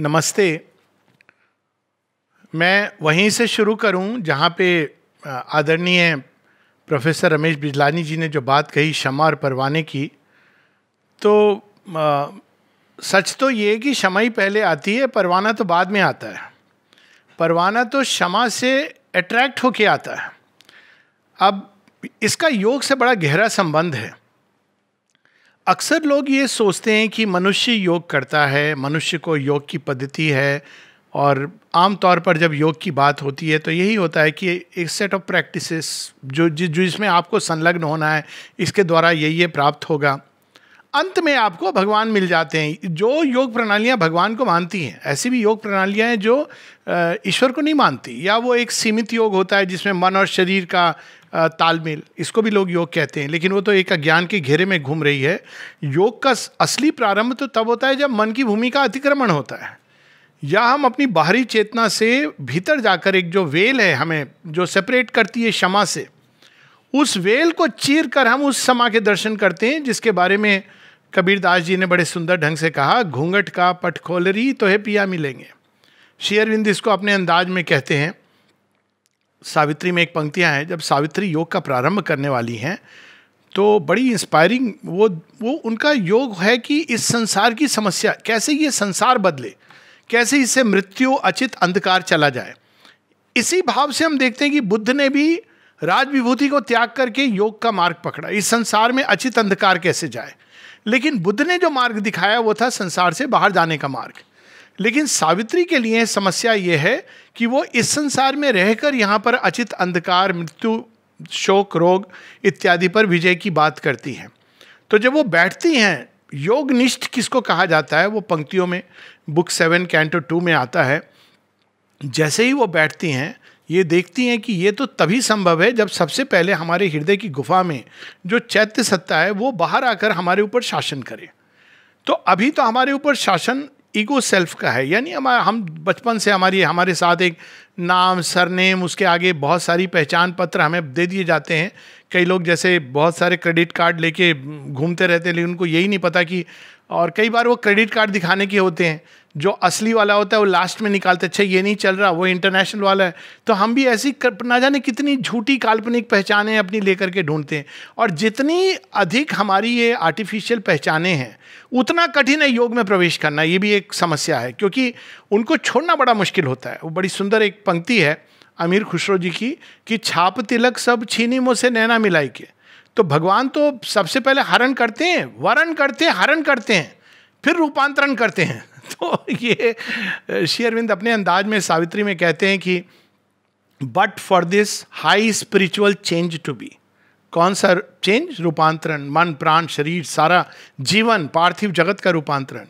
नमस्ते मैं वहीं से शुरू करूं जहां पे आदरणीय प्रोफेसर रमेश बिजलानी जी ने जो बात कही क्षमा और परवाने की तो आ, सच तो ये कि क्षमा ही पहले आती है परवाना तो बाद में आता है परवाना तो क्षमा से अट्रैक्ट होके आता है अब इसका योग से बड़ा गहरा संबंध है अक्सर लोग ये सोचते हैं कि मनुष्य योग करता है मनुष्य को योग की पद्धति है और आम तौर पर जब योग की बात होती है तो यही होता है कि एक सेट ऑफ प्रैक्टिसेस जो जो इसमें आपको संलग्न होना है इसके द्वारा ये ये प्राप्त होगा अंत में आपको भगवान मिल जाते हैं जो योग प्रणालियाँ भगवान को मानती हैं ऐसी भी योग प्रणालियाँ हैं जो ईश्वर को नहीं मानती या वो एक सीमित योग होता है जिसमें मन और शरीर का तालमेल इसको भी लोग योग कहते हैं लेकिन वो तो एक अज्ञान के घेरे में घूम रही है योग का असली प्रारंभ तो तब होता है जब मन की भूमि का अतिक्रमण होता है या हम अपनी बाहरी चेतना से भीतर जाकर एक जो वेल है हमें जो सेपरेट करती है क्षमा से उस वेल को चीर कर हम उस समा के दर्शन करते हैं जिसके बारे में कबीर दास जी ने बड़े सुंदर ढंग से कहा घूंघट का पटखोलरी तो है पिया मिलेंगे शेयरविंद इसको अपने अंदाज में कहते हैं सावित्री में एक पंक्तियाँ हैं जब सावित्री योग का प्रारंभ करने वाली हैं तो बड़ी इंस्पायरिंग वो वो उनका योग है कि इस संसार की समस्या कैसे ये संसार बदले कैसे इससे मृत्यु अचित अंधकार चला जाए इसी भाव से हम देखते हैं कि बुद्ध ने भी राज विभूति को त्याग करके योग का मार्ग पकड़ा इस संसार में अचित अंधकार कैसे जाए लेकिन बुद्ध ने जो मार्ग दिखाया वो था संसार से बाहर जाने का मार्ग लेकिन सावित्री के लिए समस्या ये है कि वो इस संसार में रहकर यहाँ पर अचित अंधकार मृत्यु शोक रोग इत्यादि पर विजय की बात करती हैं तो जब वो बैठती हैं योगनिष्ठ किसको कहा जाता है वो पंक्तियों में बुक सेवन कैंटो टू में आता है जैसे ही वो बैठती हैं ये देखती हैं कि ये तो तभी संभव है जब सबसे पहले हमारे हृदय की गुफा में जो चैत्य सत्ता है वो बाहर आकर हमारे ऊपर शासन करे तो अभी तो हमारे ऊपर शासन ईगो सेल्फ का है यानी हम हम बचपन से हमारी हमारे साथ एक नाम सरनेम उसके आगे बहुत सारी पहचान पत्र हमें दे दिए जाते हैं कई लोग जैसे बहुत सारे क्रेडिट कार्ड लेके घूमते रहते हैं लेकिन उनको यही नहीं पता कि और कई बार वो क्रेडिट कार्ड दिखाने के होते हैं जो असली वाला होता है वो लास्ट में निकालते अच्छा ये नहीं चल रहा वो इंटरनेशनल वाला है तो हम भी ऐसी ना जाने कितनी झूठी काल्पनिक पहचानें अपनी लेकर के ढूंढते हैं और जितनी अधिक हमारी ये आर्टिफिशियल पहचानें हैं उतना कठिन है योग में प्रवेश करना ये भी एक समस्या है क्योंकि उनको छोड़ना बड़ा मुश्किल होता है वो बड़ी सुंदर एक पंक्ति है अमीर खुसरो जी की कि छाप तिलक सब छीनी मुँह से नैना मिलाई के तो भगवान तो सबसे पहले हरण करते हैं वरण करते हैं हरण करते हैं फिर रूपांतरण करते हैं तो ये शेयरविंद अपने अंदाज में सावित्री में कहते हैं कि but for this high spiritual change to be कौन सा चेंज रूपांतरण मन प्राण शरीर सारा जीवन पार्थिव जगत का रूपांतरण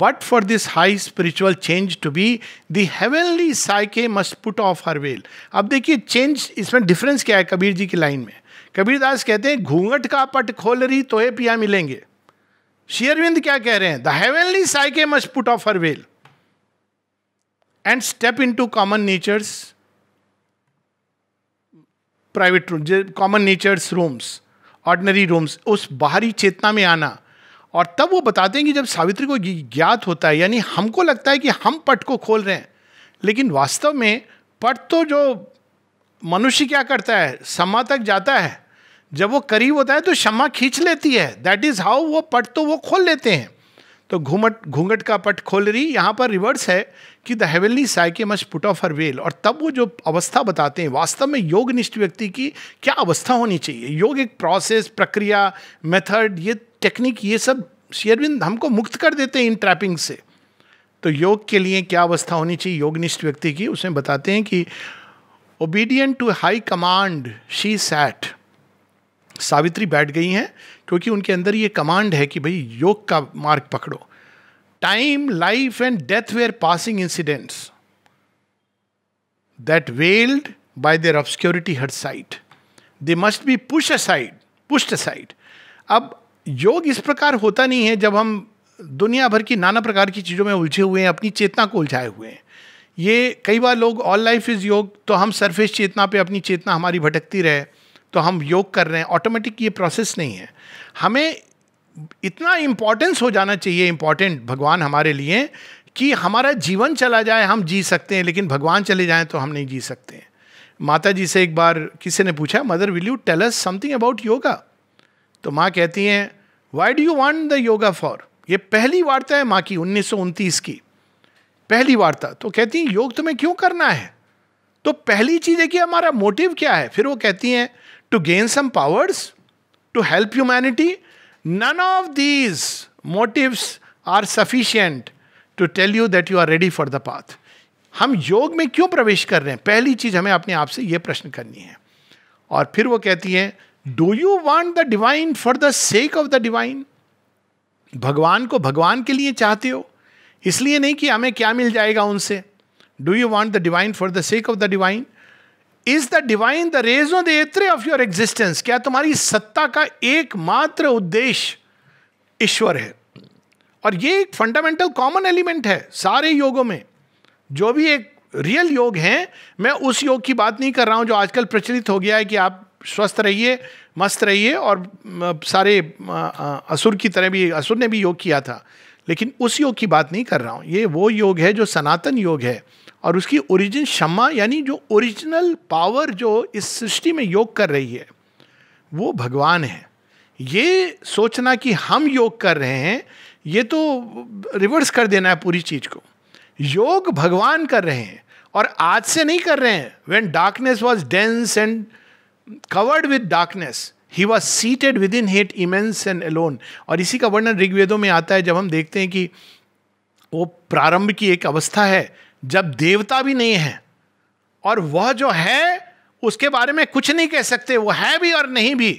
but for this high spiritual change to be the heavenly psyche must put off her veil अब देखिए चेंज इसमें डिफरेंस क्या है कबीर जी की लाइन में कबीरदास कहते हैं घूंघट का पट खोल रही तोहे पिया मिलेंगे शेयरविंद क्या कह रहे हैं the heavenly psyche must put off her veil and step into common nature's private room common nature's rooms ordinary rooms उस बाहरी चेतना में आना और तब वो बताते हैं कि जब सावित्री को ज्ञात होता है यानी हमको लगता है कि हम पट को खोल रहे हैं लेकिन वास्तव में पट तो जो मनुष्य क्या करता है समा तक जाता है जब वो करीब होता है तो क्षमा खींच लेती है दैट इज हाउ वो पट तो वो खोल लेते हैं तो घूमट घूंघट का पट खोल रही यहाँ पर रिवर्स है कि the heavenly psyche must put off her veil और तब वो जो अवस्था बताते हैं वास्तव में योग निष्ठ व्यक्ति की क्या अवस्था होनी चाहिए योग एक प्रोसेस प्रक्रिया मेथड ये टेक्निक ये सब शेयरविंद हमको मुक्त कर देते हैं इन ट्रैपिंग से तो योग के लिए क्या अवस्था होनी चाहिए योगनिष्ठ व्यक्ति की उसमें बताते हैं कि obedient to high command she sat Savitri बैठ गई हैं क्योंकि उनके अंदर ये कमांड है कि भाई योग का मार्ग पकड़ो time life and death were passing incidents that veiled by their obscurity her sight they must be push aside pushed side अब योग इस प्रकार होता नहीं है जब हम दुनिया भर की नाना प्रकार की चीज़ों में उलझे हुए हैं अपनी चेतना को उलझाए हुए हैं ये कई बार लोग ऑल लाइफ इज़ योग तो हम सरफेस चेतना पे अपनी चेतना हमारी भटकती रहे तो हम योग कर रहे हैं ऑटोमेटिक ये प्रोसेस नहीं है हमें इतना इम्पोर्टेंस हो जाना चाहिए इम्पॉर्टेंट भगवान हमारे लिए कि हमारा जीवन चला जाए हम जी सकते हैं लेकिन भगवान चले जाए तो हम नहीं जी सकते हैं माता जी से एक बार किसी ने पूछा mother will you tell us something about yoga तो माँ कहती हैं why do you want the yoga for ये पहली वार्ता है माँ की उन्नीस की पहली वार्ता तो कहती हैं योग तुम्हें क्यों करना है तो पहली चीज है कि हमारा मोटिव क्या है फिर वो कहती हैं to gain some powers to help humanity none of these motives are sufficient to tell you that you are ready for the path हम योग में क्यों प्रवेश कर रहे हैं पहली चीज हमें अपने आप से यह प्रश्न करनी है और फिर वो कहती है do you want the divine for the sake of the divine भगवान को भगवान के लिए चाहते हो इसलिए नहीं कि हमें क्या मिल जाएगा उनसे do you want the divine for the sake of the divine is the divine the rays on the एत्रे ऑफ योर एग्जिस्टेंस क्या तुम्हारी सत्ता का एकमात्र उद्देश्य ईश्वर है और ये एक फंडामेंटल कॉमन एलिमेंट है सारे योगों में जो भी एक रियल योग हैं मैं उस योग की बात नहीं कर रहा हूं जो आजकल प्रचलित हो गया है कि आप स्वस्थ रहिए मस्त रहिए और सारे असुर की तरह भी असुर ने भी योग किया था लेकिन उस योग की बात नहीं कर रहा हूँ ये वो योग है जो सनातन योग है और उसकी ओरिजिन क्षमा यानी जो ओरिजिनल पावर जो इस सृष्टि में योग कर रही है वो भगवान है ये सोचना कि हम योग कर रहे हैं ये तो रिवर्स कर देना है पूरी चीज़ को योग भगवान कर रहे हैं और आज से नहीं कर रहे हैं when darkness was dense and covered with darkness he was seated within hate immense and alone और इसी का वर्णन ऋग्वेदों में आता है जब हम देखते हैं कि वो प्रारंभ की एक अवस्था है जब देवता भी नहीं है और वह जो है उसके बारे में कुछ नहीं कह सकते वो है भी और नहीं भी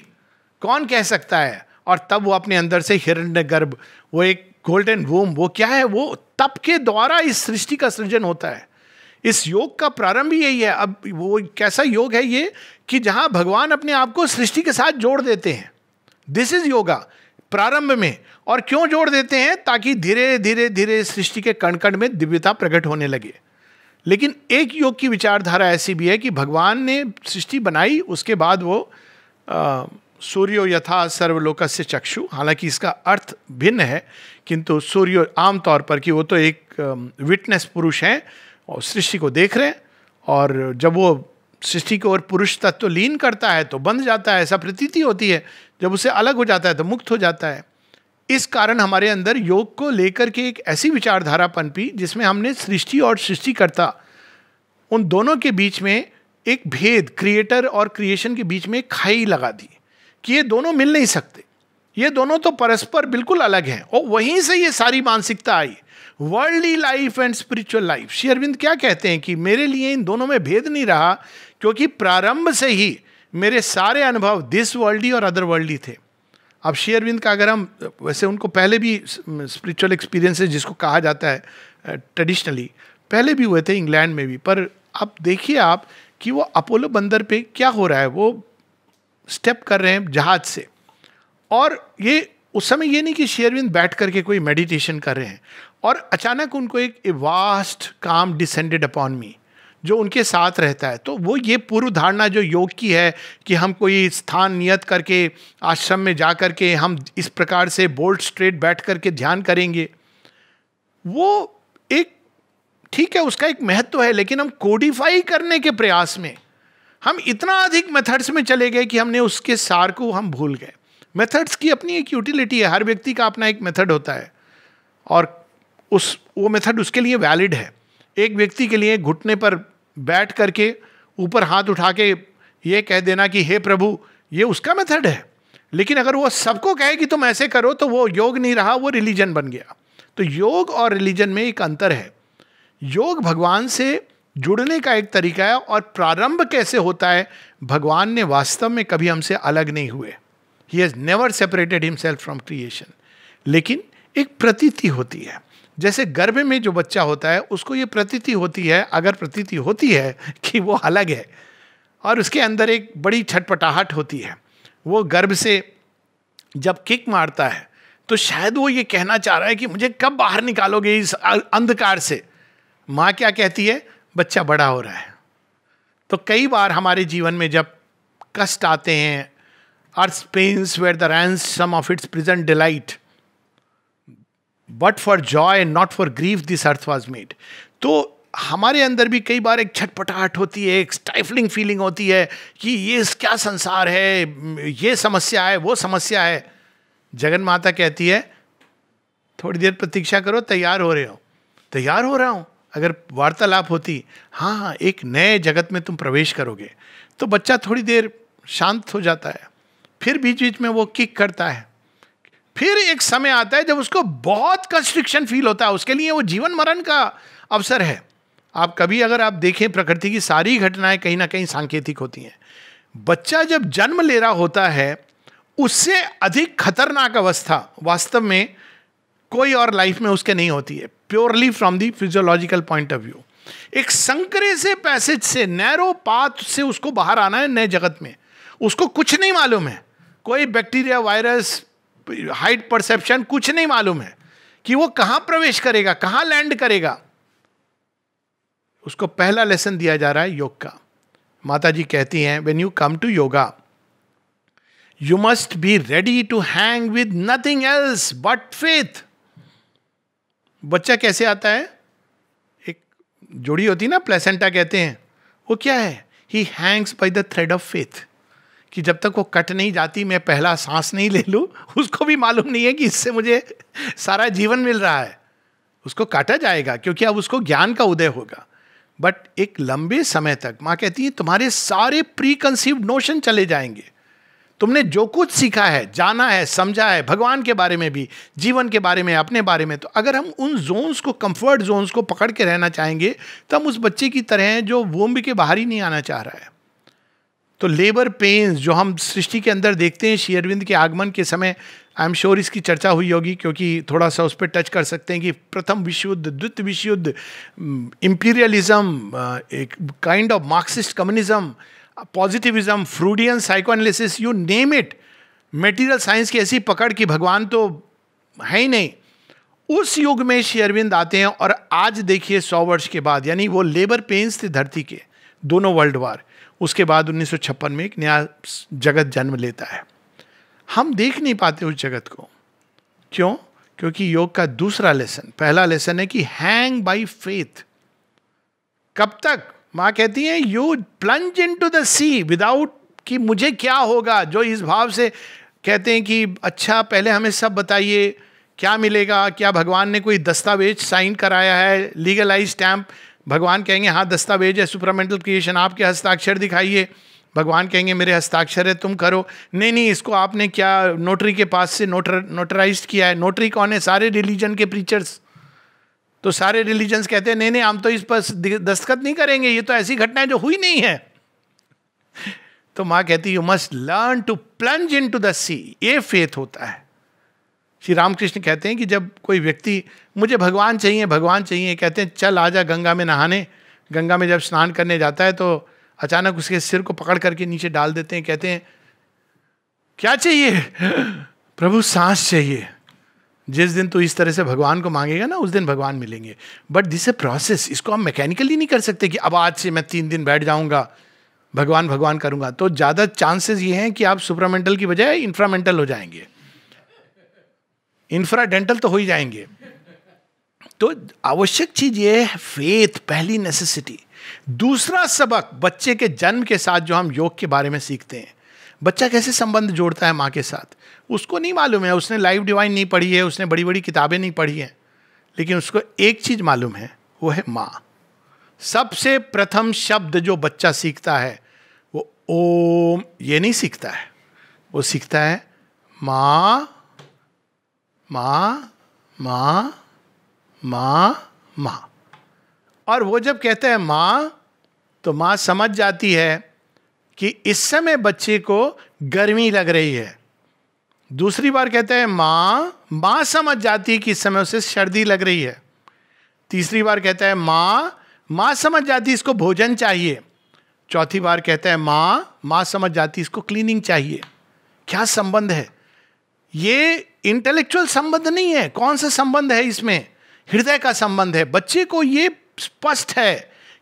कौन कह सकता है और तब वो अपने अंदर से हिरण्य गर्भ वो एक गोल्डन वोम वो क्या है वो तप के द्वारा इस सृष्टि का सृजन होता है इस योग का प्रारंभ ही यही है अब वो कैसा योग है ये कि जहां भगवान अपने आप को सृष्टि के साथ जोड़ देते हैं दिस इज योगा प्रारंभ में और क्यों जोड़ देते हैं ताकि धीरे धीरे धीरे सृष्टि के कण कण में दिव्यता प्रकट होने लगे लेकिन एक योग की विचारधारा ऐसी भी है कि भगवान ने सृष्टि बनाई उसके बाद वो सूर्यो यथा सर्वलोक से चक्षु हालांकि इसका अर्थ भिन्न है किंतु सूर्य आमतौर पर कि वो तो एक विटनेस पुरुष हैं और सृष्टि को देख रहे हैं और जब वो सृष्टि की ओर पुरुष तत्व लीन करता है तो बंध जाता है ऐसा प्रतीति होती है जब उसे अलग हो जाता है तो मुक्त हो जाता है इस कारण हमारे अंदर योग को लेकर के एक ऐसी विचारधारा पनपी जिसमें हमने सृष्टि और सृष्टिकर्ता उन दोनों के बीच में एक भेद क्रिएटर और क्रिएशन के बीच में खाई लगा दी कि ये दोनों मिल नहीं सकते ये दोनों तो परस्पर बिल्कुल अलग हैं और वहीं से ये सारी मानसिकता I worldly life and spiritual life Shri Aurobindo क्या कहते हैं कि मेरे लिए इन दोनों में भेद नहीं रहा क्योंकि प्रारंभ से ही मेरे सारे अनुभव दिस वर्ल्डी और अदर वर्ल्डी थे अब श्री अरविंद का अगर हम वैसे उनको पहले भी स्पिरिचुअल एक्सपीरियंसेस जिसको कहा जाता है ट्रेडिशनली पहले भी हुए थे इंग्लैंड में भी पर अब देखिए आप कि वो अपोलो बंदर पे क्या हो रहा है वो स्टेप कर रहे हैं जहाज से और ये उस समय ये नहीं कि शेयरविंद बैठ करके कोई मेडिटेशन कर रहे हैं और अचानक उनको एक वास्ट काम डिसेंडेड अपॉन मी जो उनके साथ रहता है तो वो ये पूर्व धारणा जो योग की है कि हम कोई स्थान नियत करके आश्रम में जा करके हम इस प्रकार से बोल्ड स्ट्रेट बैठ करके ध्यान करेंगे वो एक ठीक है उसका एक महत्व तो है लेकिन हम कोडिफाई करने के प्रयास में हम इतना अधिक मेथड्स में चले गए कि हमने उसके सार को हम भूल गए मेथड्स की अपनी एक यूटिलिटी है हर व्यक्ति का अपना एक मेथड होता है और उस वो मेथड उसके लिए वैलिड है एक व्यक्ति के लिए घुटने पर बैठ करके ऊपर हाथ उठा के ये कह देना कि हे प्रभु ये उसका मेथड है लेकिन अगर वो सबको कहे कि तुम ऐसे करो तो वो योग नहीं रहा वो रिलीजन बन गया तो योग और रिलीजन में एक अंतर है योग भगवान से जुड़ने का एक तरीका है और प्रारंभ कैसे होता है भगवान ने वास्तव में कभी हमसे अलग नहीं हुए he has never separated himself from creation लेकिन एक प्रतीति होती है जैसे गर्भ में जो बच्चा होता है उसको ये प्रतीति होती है अगर प्रतीति होती है कि वो अलग है और उसके अंदर एक बड़ी छटपटाहट होती है वो गर्भ से जब किक मारता है तो शायद वो ये कहना चाह रहा है कि मुझे कब बाहर निकालोगे इस अंधकार से माँ क्या कहती है बच्चा बड़ा हो रहा है तो कई बार हमारे जीवन में जब कष्ट आते हैं earth pains where the rains some of its present delight but for joy not for grief this earth was made तो हमारे अंदर भी कई बार एक छटपटाहट होती है एक स्टाइफलिंग फीलिंग होती है कि ये क्या संसार है ये समस्या है वो समस्या है जगन माता कहती है थोड़ी देर प्रतीक्षा करो तैयार हो रहे हो तैयार हो रहा हूँ अगर वार्तालाप होती हाँ हाँ एक नए जगत में तुम प्रवेश करोगे तो बच्चा थोड़ी देर शांत हो जाता है फिर बीच बीच में वो किक करता है फिर एक समय आता है जब उसको बहुत कंस्ट्रिक्शन फील होता है उसके लिए वो जीवन मरण का अवसर है आप कभी अगर आप देखें प्रकृति की सारी घटनाएं कहीं ना कहीं सांकेतिक होती हैं बच्चा जब जन्म ले रहा होता है उससे अधिक खतरनाक अवस्था वास्तव में कोई और लाइफ में उसके नहीं होती है purely from the physiological point of view एक संकरे से पैसेज से नैरो पाथ से उसको बाहर आना है नए जगत में उसको कुछ नहीं मालूम है कोई बैक्टीरिया वायरस हाइट परसेप्शन कुछ नहीं मालूम है कि वो कहां प्रवेश करेगा कहां लैंड करेगा उसको पहला लेसन दिया जा रहा है योग का माता जी कहती हैं when you come to yoga you must be ready to hang with nothing else but faith बच्चा कैसे आता है एक जोड़ी होती है ना प्लेसेंटा कहते हैं वो क्या है he hangs by the thread of faith कि जब तक वो कट नहीं जाती मैं पहला सांस नहीं ले लूँ उसको भी मालूम नहीं है कि इससे मुझे सारा जीवन मिल रहा है उसको काटा जाएगा क्योंकि अब उसको ज्ञान का उदय होगा बट एक लंबे समय तक माँ कहती है तुम्हारे सारे प्री कंसीव नोशन चले जाएंगे तुमने जो कुछ सीखा है जाना है समझा है भगवान के बारे में भी जीवन के बारे में अपने बारे में तो अगर हम उन जोन्स को कंफर्ट जोन्स को पकड़ के रहना चाहेंगे तो हम उस बच्चे की तरह जो वोम्ब के बाहर ही नहीं आना चाह रहा है तो लेबर पेन्स जो हम सृष्टि के अंदर देखते हैं श्री अरविंद के आगमन के समय आई एम श्योर इसकी चर्चा हुई होगी क्योंकि थोड़ा सा उस पर टच कर सकते हैं कि प्रथम विश्व युद्ध द्वितीय विश्व युद्ध इम्पीरियलिज्म एक kind of Marxist communism positivism Freudian psycho analysis you name it material science की ऐसी पकड़ कि भगवान तो है ही नहीं उस युग में श्री अरविंद आते हैं और आज देखिए सौ वर्ष के बाद यानी वो लेबर पेन्स थे धरती के दोनों वर्ल्ड वार उसके बाद उन्नीस में एक नया जगत जन्म लेता है हम देख नहीं पाते उस जगत को क्यों क्योंकि योग का दूसरा लेसन पहला लेसन है कि हैंग बाई फेथ कब तक माँ कहती है you plunge into the sea without कि मुझे क्या होगा जो इस भाव से कहते हैं कि अच्छा पहले हमें सब बताइए क्या मिलेगा क्या भगवान ने कोई दस्तावेज साइन कराया है लीगलाइज स्टैंप भगवान कहेंगे हाँ दस्तावेज है सुपरामेंटल क्रिएशन आपके हस्ताक्षर दिखाइए भगवान कहेंगे मेरे हस्ताक्षर है तुम करो नहीं नहीं इसको आपने क्या नोटरी के पास से नोटर नोटराइज किया है नोटरी कौन है सारे रिलीजन के प्रीचर्स तो सारे रिलीजन्स कहते हैं नहीं नहीं हम तो इस पर दस्तखत नहीं करेंगे ये तो ऐसी घटना है जो हुई नहीं है तो माँ कहती you must learn to plunge into the sea ये फेथ होता है श्री रामकृष्ण कहते हैं कि जब कोई व्यक्ति मुझे भगवान चाहिए भगवान चाहिए कहते हैं चल आ जा गंगा में नहाने गंगा में जब स्नान करने जाता है तो अचानक उसके सिर को पकड़ करके नीचे डाल देते हैं कहते हैं क्या चाहिए प्रभु सांस चाहिए जिस दिन तो इस तरह से भगवान को मांगेगा ना उस दिन भगवान मिलेंगे बट दिस ए प्रोसेस इसको हम मैकेनिकली नहीं कर सकते कि अब आज से मैं तीन दिन बैठ जाऊंगा भगवान भगवान करूंगा तो ज़्यादा चांसेस ये हैं कि आप सुपरामेंटल की बजाय इंफ्रामेंटल हो जाएंगे इंफ्रा डेंटल तो हो ही जाएंगे तो आवश्यक चीज ये है फेथ पहली नेसेसिटी दूसरा सबक बच्चे के जन्म के साथ जो हम योग के बारे में सीखते हैं बच्चा कैसे संबंध जोड़ता है माँ के साथ उसको नहीं मालूम है उसने लाइव डिवाइन नहीं पढ़ी है उसने बड़ी बड़ी किताबें नहीं पढ़ी हैं लेकिन उसको एक चीज़ मालूम है वो है माँ सबसे प्रथम शब्द जो बच्चा सीखता है वो ओम ये नहीं सीखता है वो सीखता है माँ माँ माँ माँ माँ और वो जब कहते हैं माँ तो माँ समझ जाती है कि इस समय बच्चे को गर्मी लग रही है दूसरी बार कहते हैं माँ माँ समझ जाती है कि इस समय उसे सर्दी लग रही है तीसरी बार कहता है माँ माँ समझ जाती इसको भोजन चाहिए चौथी बार कहते हैं माँ माँ समझ जाती इसको क्लीनिंग चाहिए क्या संबंध है ये इंटेलेक्चुअल संबंध नहीं है कौन सा संबंध है इसमें हृदय का संबंध है बच्चे को ये स्पष्ट है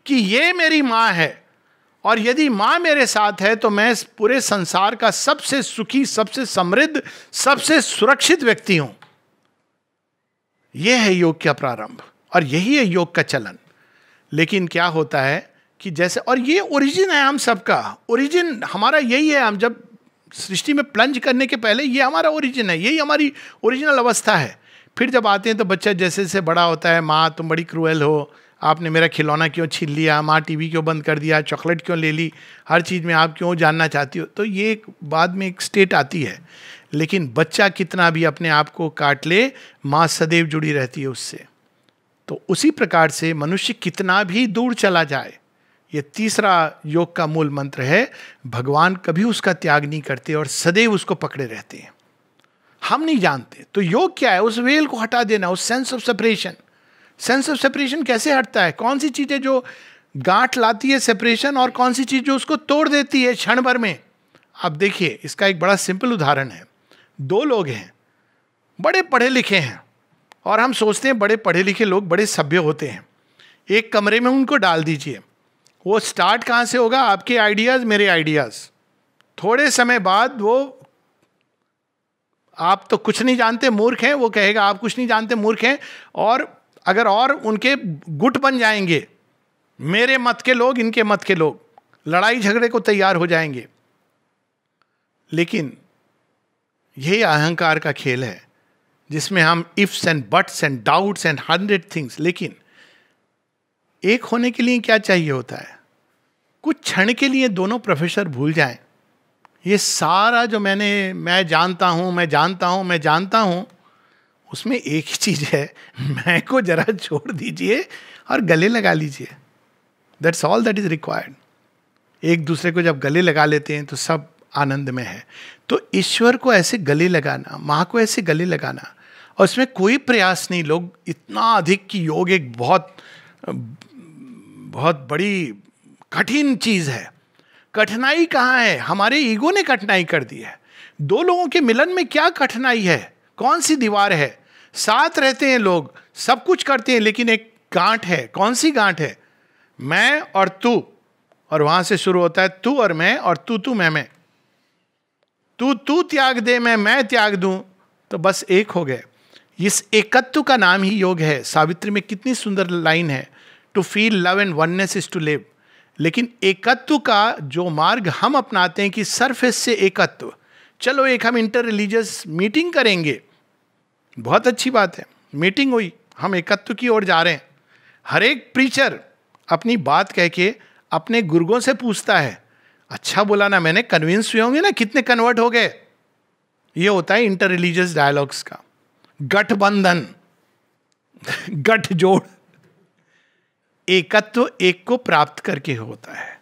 कि ये मेरी माँ है और यदि माँ मेरे साथ है तो मैं पूरे संसार का सबसे सुखी सबसे समृद्ध सबसे सुरक्षित व्यक्ति हूं यह है योग का प्रारंभ और यही है योग का चलन लेकिन क्या होता है कि जैसे और ये ओरिजिन है हम सबका ओरिजिन हमारा यही है हम जब सृष्टि में प्लंज करने के पहले ये हमारा ओरिजिन है यही हमारी ओरिजिनल अवस्था है फिर जब आते हैं तो बच्चा जैसे जैसे बड़ा होता है माँ तुम बड़ी क्रूएल हो आपने मेरा खिलौना क्यों छीन लिया माँ टीवी क्यों बंद कर दिया चॉकलेट क्यों ले ली हर चीज़ में आप क्यों जानना चाहती हो तो ये एक बाद में एक स्टेट आती है लेकिन बच्चा कितना भी अपने आप को काट ले माँ सदैव जुड़ी रहती है उससे तो उसी प्रकार से मनुष्य कितना भी दूर चला जाए ये तीसरा योग का मूल मंत्र है भगवान कभी उसका त्याग नहीं करते और सदैव उसको पकड़े रहते हैं हम नहीं जानते तो योग क्या है उस वेल को हटा देना उस sense of separation sense of separation कैसे हटता है कौन सी चीज़ें जो गांठ लाती है सेपरेशन और कौन सी चीज़ जो उसको तोड़ देती है क्षण भर में आप देखिए इसका एक बड़ा सिंपल उदाहरण है दो लोग हैं बड़े पढ़े लिखे हैं और हम सोचते हैं बड़े पढ़े लिखे लोग बड़े सभ्य होते हैं एक कमरे में उनको डाल दीजिए वो स्टार्ट कहाँ से होगा आपके आइडियाज मेरे आइडियाज थोड़े समय बाद वो आप तो कुछ नहीं जानते मूर्ख हैं वो कहेगा आप कुछ नहीं जानते मूर्ख हैं और अगर और उनके गुट बन जाएंगे मेरे मत के लोग इनके मत के लोग लड़ाई झगड़े को तैयार हो जाएंगे लेकिन यही अहंकार का खेल है जिसमें हम ifs and buts and doubts and hundred things लेकिन एक होने के लिए क्या चाहिए होता है कुछ क्षण के लिए दोनों प्रोफेसर भूल जाए ये सारा जो मैंने मैं जानता हूँ मैं जानता हूँ मैं जानता हूँ उसमें एक ही चीज़ है मैं को जरा छोड़ दीजिए और गले लगा लीजिए that's all that is required एक दूसरे को जब गले लगा लेते हैं तो सब आनंद में है तो ईश्वर को ऐसे गले लगाना माँ को ऐसे गले लगाना और इसमें कोई प्रयास नहीं लोग इतना अधिक कि योग एक बहुत बहुत बड़ी कठिन चीज़ है कठिनाई कहाँ है हमारे ईगो ने कठिनाई कर दी है दो लोगों के मिलन में क्या कठिनाई है कौन सी दीवार है साथ रहते हैं लोग सब कुछ करते हैं लेकिन एक गांठ है कौन सी गांठ है मैं और तू और वहां से शुरू होता है तू और मैं और तू तू मैं मैं तू तू त्याग दे मैं मैं त्याग दूं तो बस एक हो गए इस एकत्व का नाम ही योग है सावित्री में कितनी सुंदर लाइन है to feel love and oneness is to live लेकिन एकत्व का जो मार्ग हम अपनाते हैं कि सरफेस से एकत्व चलो एक हम इंटर रिलीजियस मीटिंग करेंगे बहुत अच्छी बात है मीटिंग हुई हम एकत्व की ओर जा रहे हैं हर एक प्रीचर अपनी बात कह के अपने गुर्गों से पूछता है अच्छा बोला ना मैंने कन्विंस हुए होंगे ना कितने कन्वर्ट हो गए ये होता है इंटर रिलीजियस डायलॉग्स का गठबंधन गठजोड़ एकत्व एक को प्राप्त करके होता है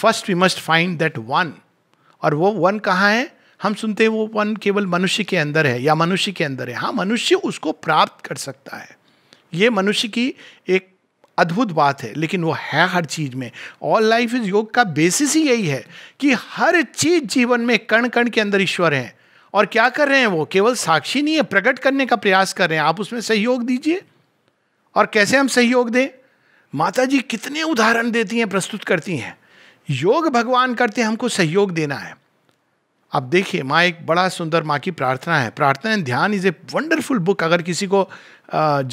first we must find that one और वो वन कहाँ है हम सुनते हैं वो वन केवल मनुष्य के अंदर है या मनुष्य के अंदर है हाँ मनुष्य उसको प्राप्त कर सकता है ये मनुष्य की एक अद्भुत बात है लेकिन वो है हर चीज में ऑल लाइफ इज योग का बेसिस ही यही है कि हर चीज जीवन में कण कण के अंदर ईश्वर है और क्या कर रहे हैं वो केवल साक्षी नहीं है प्रकट करने का प्रयास कर रहे हैं आप उसमें सहयोग दीजिए और कैसे हम सहयोग दें माता जी कितने उदाहरण देती हैं प्रस्तुत करती हैं योग भगवान करते हमको सहयोग देना है अब देखिए माँ एक बड़ा सुंदर माँ की प्रार्थना है प्रार्थना एंड ध्यान इज़ ए वंडरफुल बुक अगर किसी को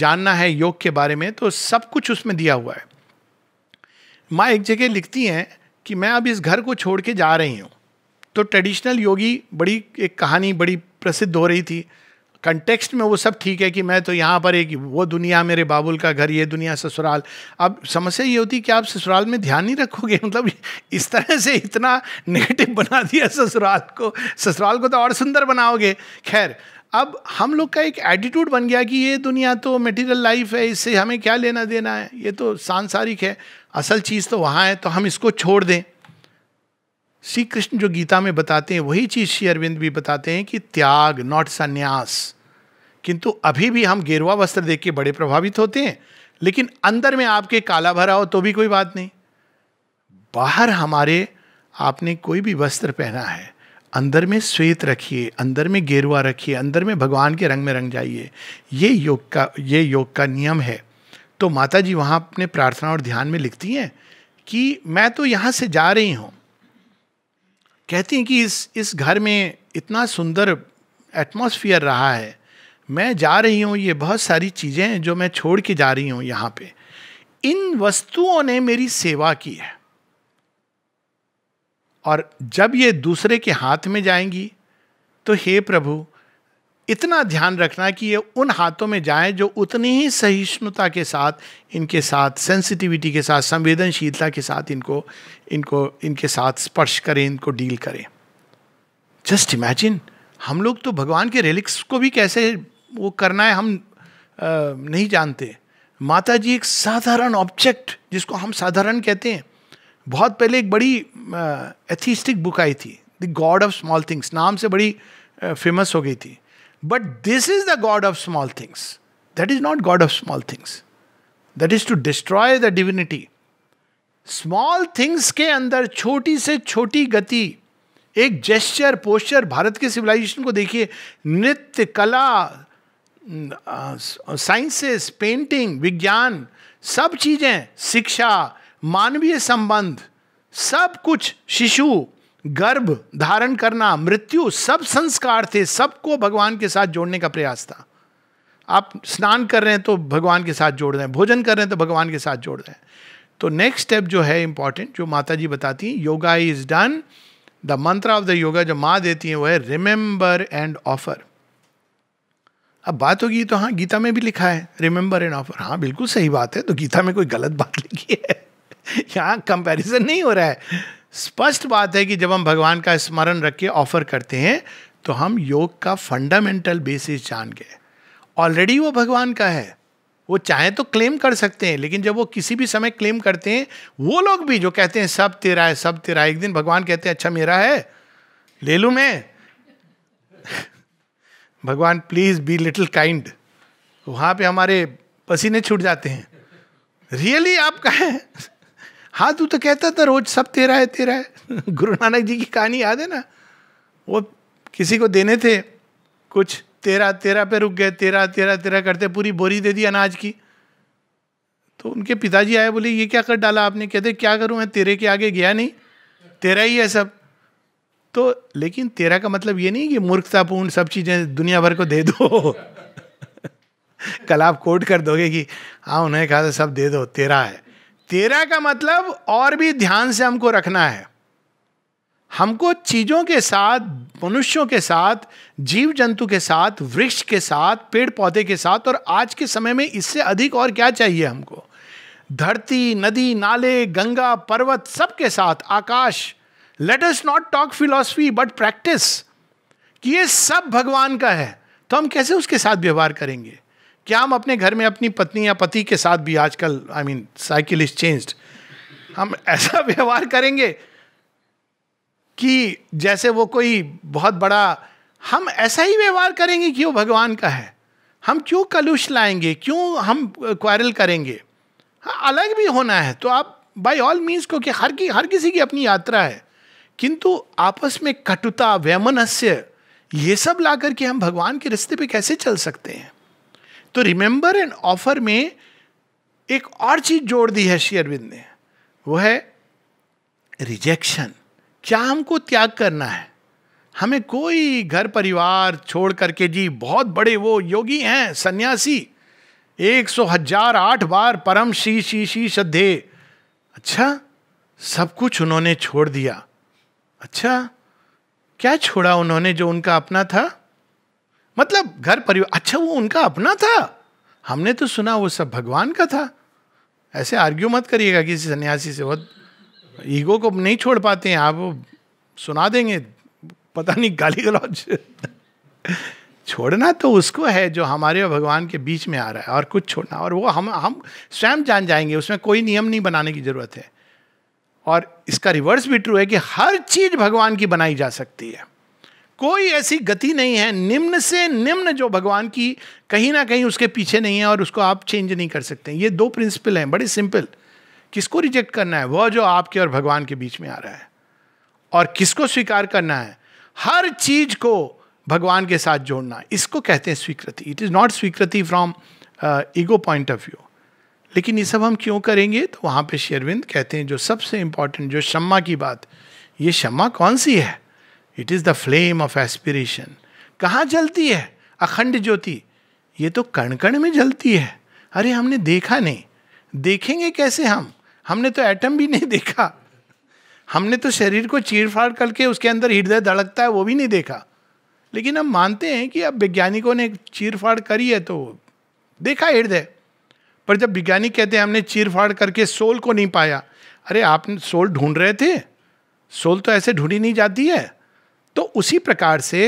जानना है योग के बारे में तो सब कुछ उसमें दिया हुआ है माँ एक जगह लिखती हैं कि मैं अब इस घर को छोड़ के जा रही हूँ तो ट्रेडिशनल योगी बड़ी एक कहानी बड़ी प्रसिद्ध हो रही थी कंटेक्स्ट में वो सब ठीक है कि मैं तो यहाँ पर एक वो दुनिया मेरे बाबुल का घर ये दुनिया ससुराल अब समस्या ये होती कि आप ससुराल में ध्यान नहीं रखोगे मतलब इस तरह से इतना नेगेटिव बना दिया ससुराल को ससुराल को तो और सुंदर बनाओगे खैर अब हम लोग का एक एटीट्यूड बन गया कि ये दुनिया तो मटेरियल लाइफ है इससे हमें क्या लेना देना है ये तो सांसारिक है असल चीज़ तो वहाँ है तो हम इसको छोड़ दें श्री कृष्ण जो गीता में बताते हैं वही चीज़ श्री अरविंद भी बताते हैं कि त्याग नॉट संन्यास किंतु अभी भी हम गेरुआ वस्त्र देख के बड़े प्रभावित होते हैं लेकिन अंदर में आपके काला भरा हो तो भी कोई बात नहीं बाहर हमारे आपने कोई भी वस्त्र पहना है अंदर में श्वेत रखिए अंदर में गेरुआ रखिए अंदर में भगवान के रंग में रंग जाइए ये योग का ये योग का नियम है तो माता जी वहाँ अपने प्रार्थना और ध्यान में लिखती हैं कि मैं तो यहाँ से जा रही हूँ कहती हैं कि इस इस घर में इतना सुंदर एटमॉस्फियर रहा है मैं जा रही हूँ ये बहुत सारी चीज़ें हैं जो मैं छोड़ के जा रही हूँ यहाँ पे इन वस्तुओं ने मेरी सेवा की है और जब ये दूसरे के हाथ में जाएंगी तो हे प्रभु इतना ध्यान रखना कि ये उन हाथों में जाएं जो उतनी ही सहिष्णुता के साथ इनके साथ सेंसिटिविटी के साथ संवेदनशीलता के साथ इनको इनको इनके साथ स्पर्श करें इनको डील करें जस्ट इमेजिन हम लोग तो भगवान के रिलिक्स को भी कैसे वो करना है हम आ, नहीं जानते माता जी एक साधारण ऑब्जेक्ट जिसको हम साधारण कहते हैं बहुत पहले एक बड़ी एथिस्टिक बुक आई थी the God of small things नाम से बड़ी फेमस हो गई थी but this is the God of small things that is not God of small things that is to destroy the divinity small things के अंदर छोटी से छोटी गति एक जेस्चर पोस्चर भारत के सिविलाइजेशन को देखिए नृत्य कला साइंसेस पेंटिंग विज्ञान सब चीज़ें शिक्षा मानवीय संबंध सब कुछ शिशु गर्भ धारण करना मृत्यु सब संस्कार थे सबको भगवान के साथ जोड़ने का प्रयास था आप स्नान कर रहे हैं तो भगवान के साथ जोड़ रहे हैं भोजन कर रहे हैं तो भगवान के साथ जोड़ रहे हैं तो नेक्स्ट स्टेप जो है इंपॉर्टेंट जो माता जी बताती हैं yoga is done the mantra of the yoga जो माँ देती हैं वो है रिमेंबर एंड ऑफर अब बात होगी तो हाँ गीता में भी लिखा है रिमेंबर एंड ऑफर हाँ बिल्कुल सही बात है तो गीता में कोई गलत बात लिखी है यहाँ कंपैरिजन नहीं हो रहा है स्पष्ट बात है कि जब हम भगवान का स्मरण रख के ऑफर करते हैं तो हम योग का फंडामेंटल बेसिस जान गए ऑलरेडी वो भगवान का है वो चाहे तो क्लेम कर सकते हैं लेकिन जब वो किसी भी समय क्लेम करते हैं वो लोग भी जो कहते हैं सब तेरा है सब तेरा है एक दिन भगवान कहते हैं अच्छा मेरा है ले लू मैं भगवान प्लीज बी लिटिल काइंड वहां पे हमारे पसीने छूट जाते हैं रियली really, कहें हाँ तू तो कहता था रोज सब तेरा है तेरा है गुरु नानक जी की कहानी याद है ना वो किसी को देने थे कुछ तेरह तेरह पे रुक गए तेरह तेरह तेरह करते पूरी बोरी दे दी अनाज की तो उनके पिताजी आए बोले ये क्या कर डाला आपने कहते क्या करूँ मैं तेरे के आगे गया नहीं तेरा ही है सब तो लेकिन तेरा का मतलब ये नहीं कि मूर्खतापूर्ण सब चीज़ें दुनिया भर को दे दो कल आप कोट कर दोगे कि हाँ उन्हें कहा था सब दे दो तेरा है तेरा का मतलब और भी ध्यान से हमको रखना है हमको चीज़ों के साथ मनुष्यों के साथ जीव जंतु के साथ वृक्ष के साथ पेड़ पौधे के साथ और आज के समय में इससे अधिक और क्या चाहिए हमको धरती नदी नाले गंगा पर्वत सबके साथ आकाश let us not talk philosophy but practice कि ये सब भगवान का है तो हम कैसे उसके साथ व्यवहार करेंगे क्या हम अपने घर में अपनी पत्नी या पति के साथ भी आजकल I mean cycle is changed हम ऐसा व्यवहार करेंगे कि जैसे वो कोई बहुत बड़ा हम ऐसा ही व्यवहार करेंगे कि वो भगवान का है हम क्यों कलुष लाएंगे क्यों हम क्वारल करेंगे हाँ अलग भी होना है तो आप बाई ऑल मीन्स को कि हर की हर किसी की अपनी यात्रा है किंतु आपस में कटुता वैमनस्य ये सब ला करके हम भगवान के रिश्ते पे कैसे चल सकते हैं तो रिमेंबर एंड ऑफर में एक और चीज जोड़ दी है शेयरविंद ने वो है रिजेक्शन क्या हमको त्याग करना है हमें कोई घर परिवार छोड़ करके जी बहुत बड़े वो योगी हैं सन्यासी एक सौ हजार आठ बार परम श्री श्री श्री श्रद्धे अच्छा सब कुछ उन्होंने छोड़ दिया अच्छा क्या छोड़ा उन्होंने जो उनका अपना था मतलब घर परिवार अच्छा वो उनका अपना था हमने तो सुना वो सब भगवान का था ऐसे आर्ग्यू मत करिएगा किसी सन्यासी से बहुत ईगो को नहीं छोड़ पाते हैं आप सुना देंगे पता नहीं गाली गलौज छोड़ना तो उसको है जो हमारे और भगवान के बीच में आ रहा है और कुछ छोड़ना और वो हम हम स्वयं जान जाएंगे उसमें कोई नियम नहीं बनाने की जरूरत है और इसका रिवर्स भी ट्रू है कि हर चीज भगवान की बनाई जा सकती है कोई ऐसी गति नहीं है निम्न से निम्न जो भगवान की कहीं ना कहीं उसके पीछे नहीं है और उसको आप चेंज नहीं कर सकते ये दो प्रिंसिपल हैं बड़े सिंपल किसको रिजेक्ट करना है वह जो आपके और भगवान के बीच में आ रहा है और किसको स्वीकार करना है हर चीज को भगवान के साथ जोड़ना इसको कहते हैं स्वीकृति इट इज नॉट स्वीकृति from ego point of view लेकिन ये सब हम क्यों करेंगे तो वहाँ पे शेरविंद कहते हैं जो सबसे इंपॉर्टेंट जो शम्मा की बात ये शम्मा कौन सी है it is the flame of aspiration कहाँ जलती है अखंड ज्योति ये तो कण कण में जलती है अरे हमने देखा नहीं देखेंगे कैसे हम हमने तो एटम भी नहीं देखा हमने तो शरीर को चीरफाड़ करके उसके अंदर हृदय धड़कता है वो भी नहीं देखा लेकिन हम मानते हैं कि अब वैज्ञानिकों ने चीरफाड़ करी है तो देखा हृदय पर जब वैज्ञानिक कहते हैं हमने चीरफाड़ करके सोल को नहीं पाया अरे आप सोल ढूंढ रहे थे सोल तो ऐसे ढूंढी नहीं जाती है तो उसी प्रकार से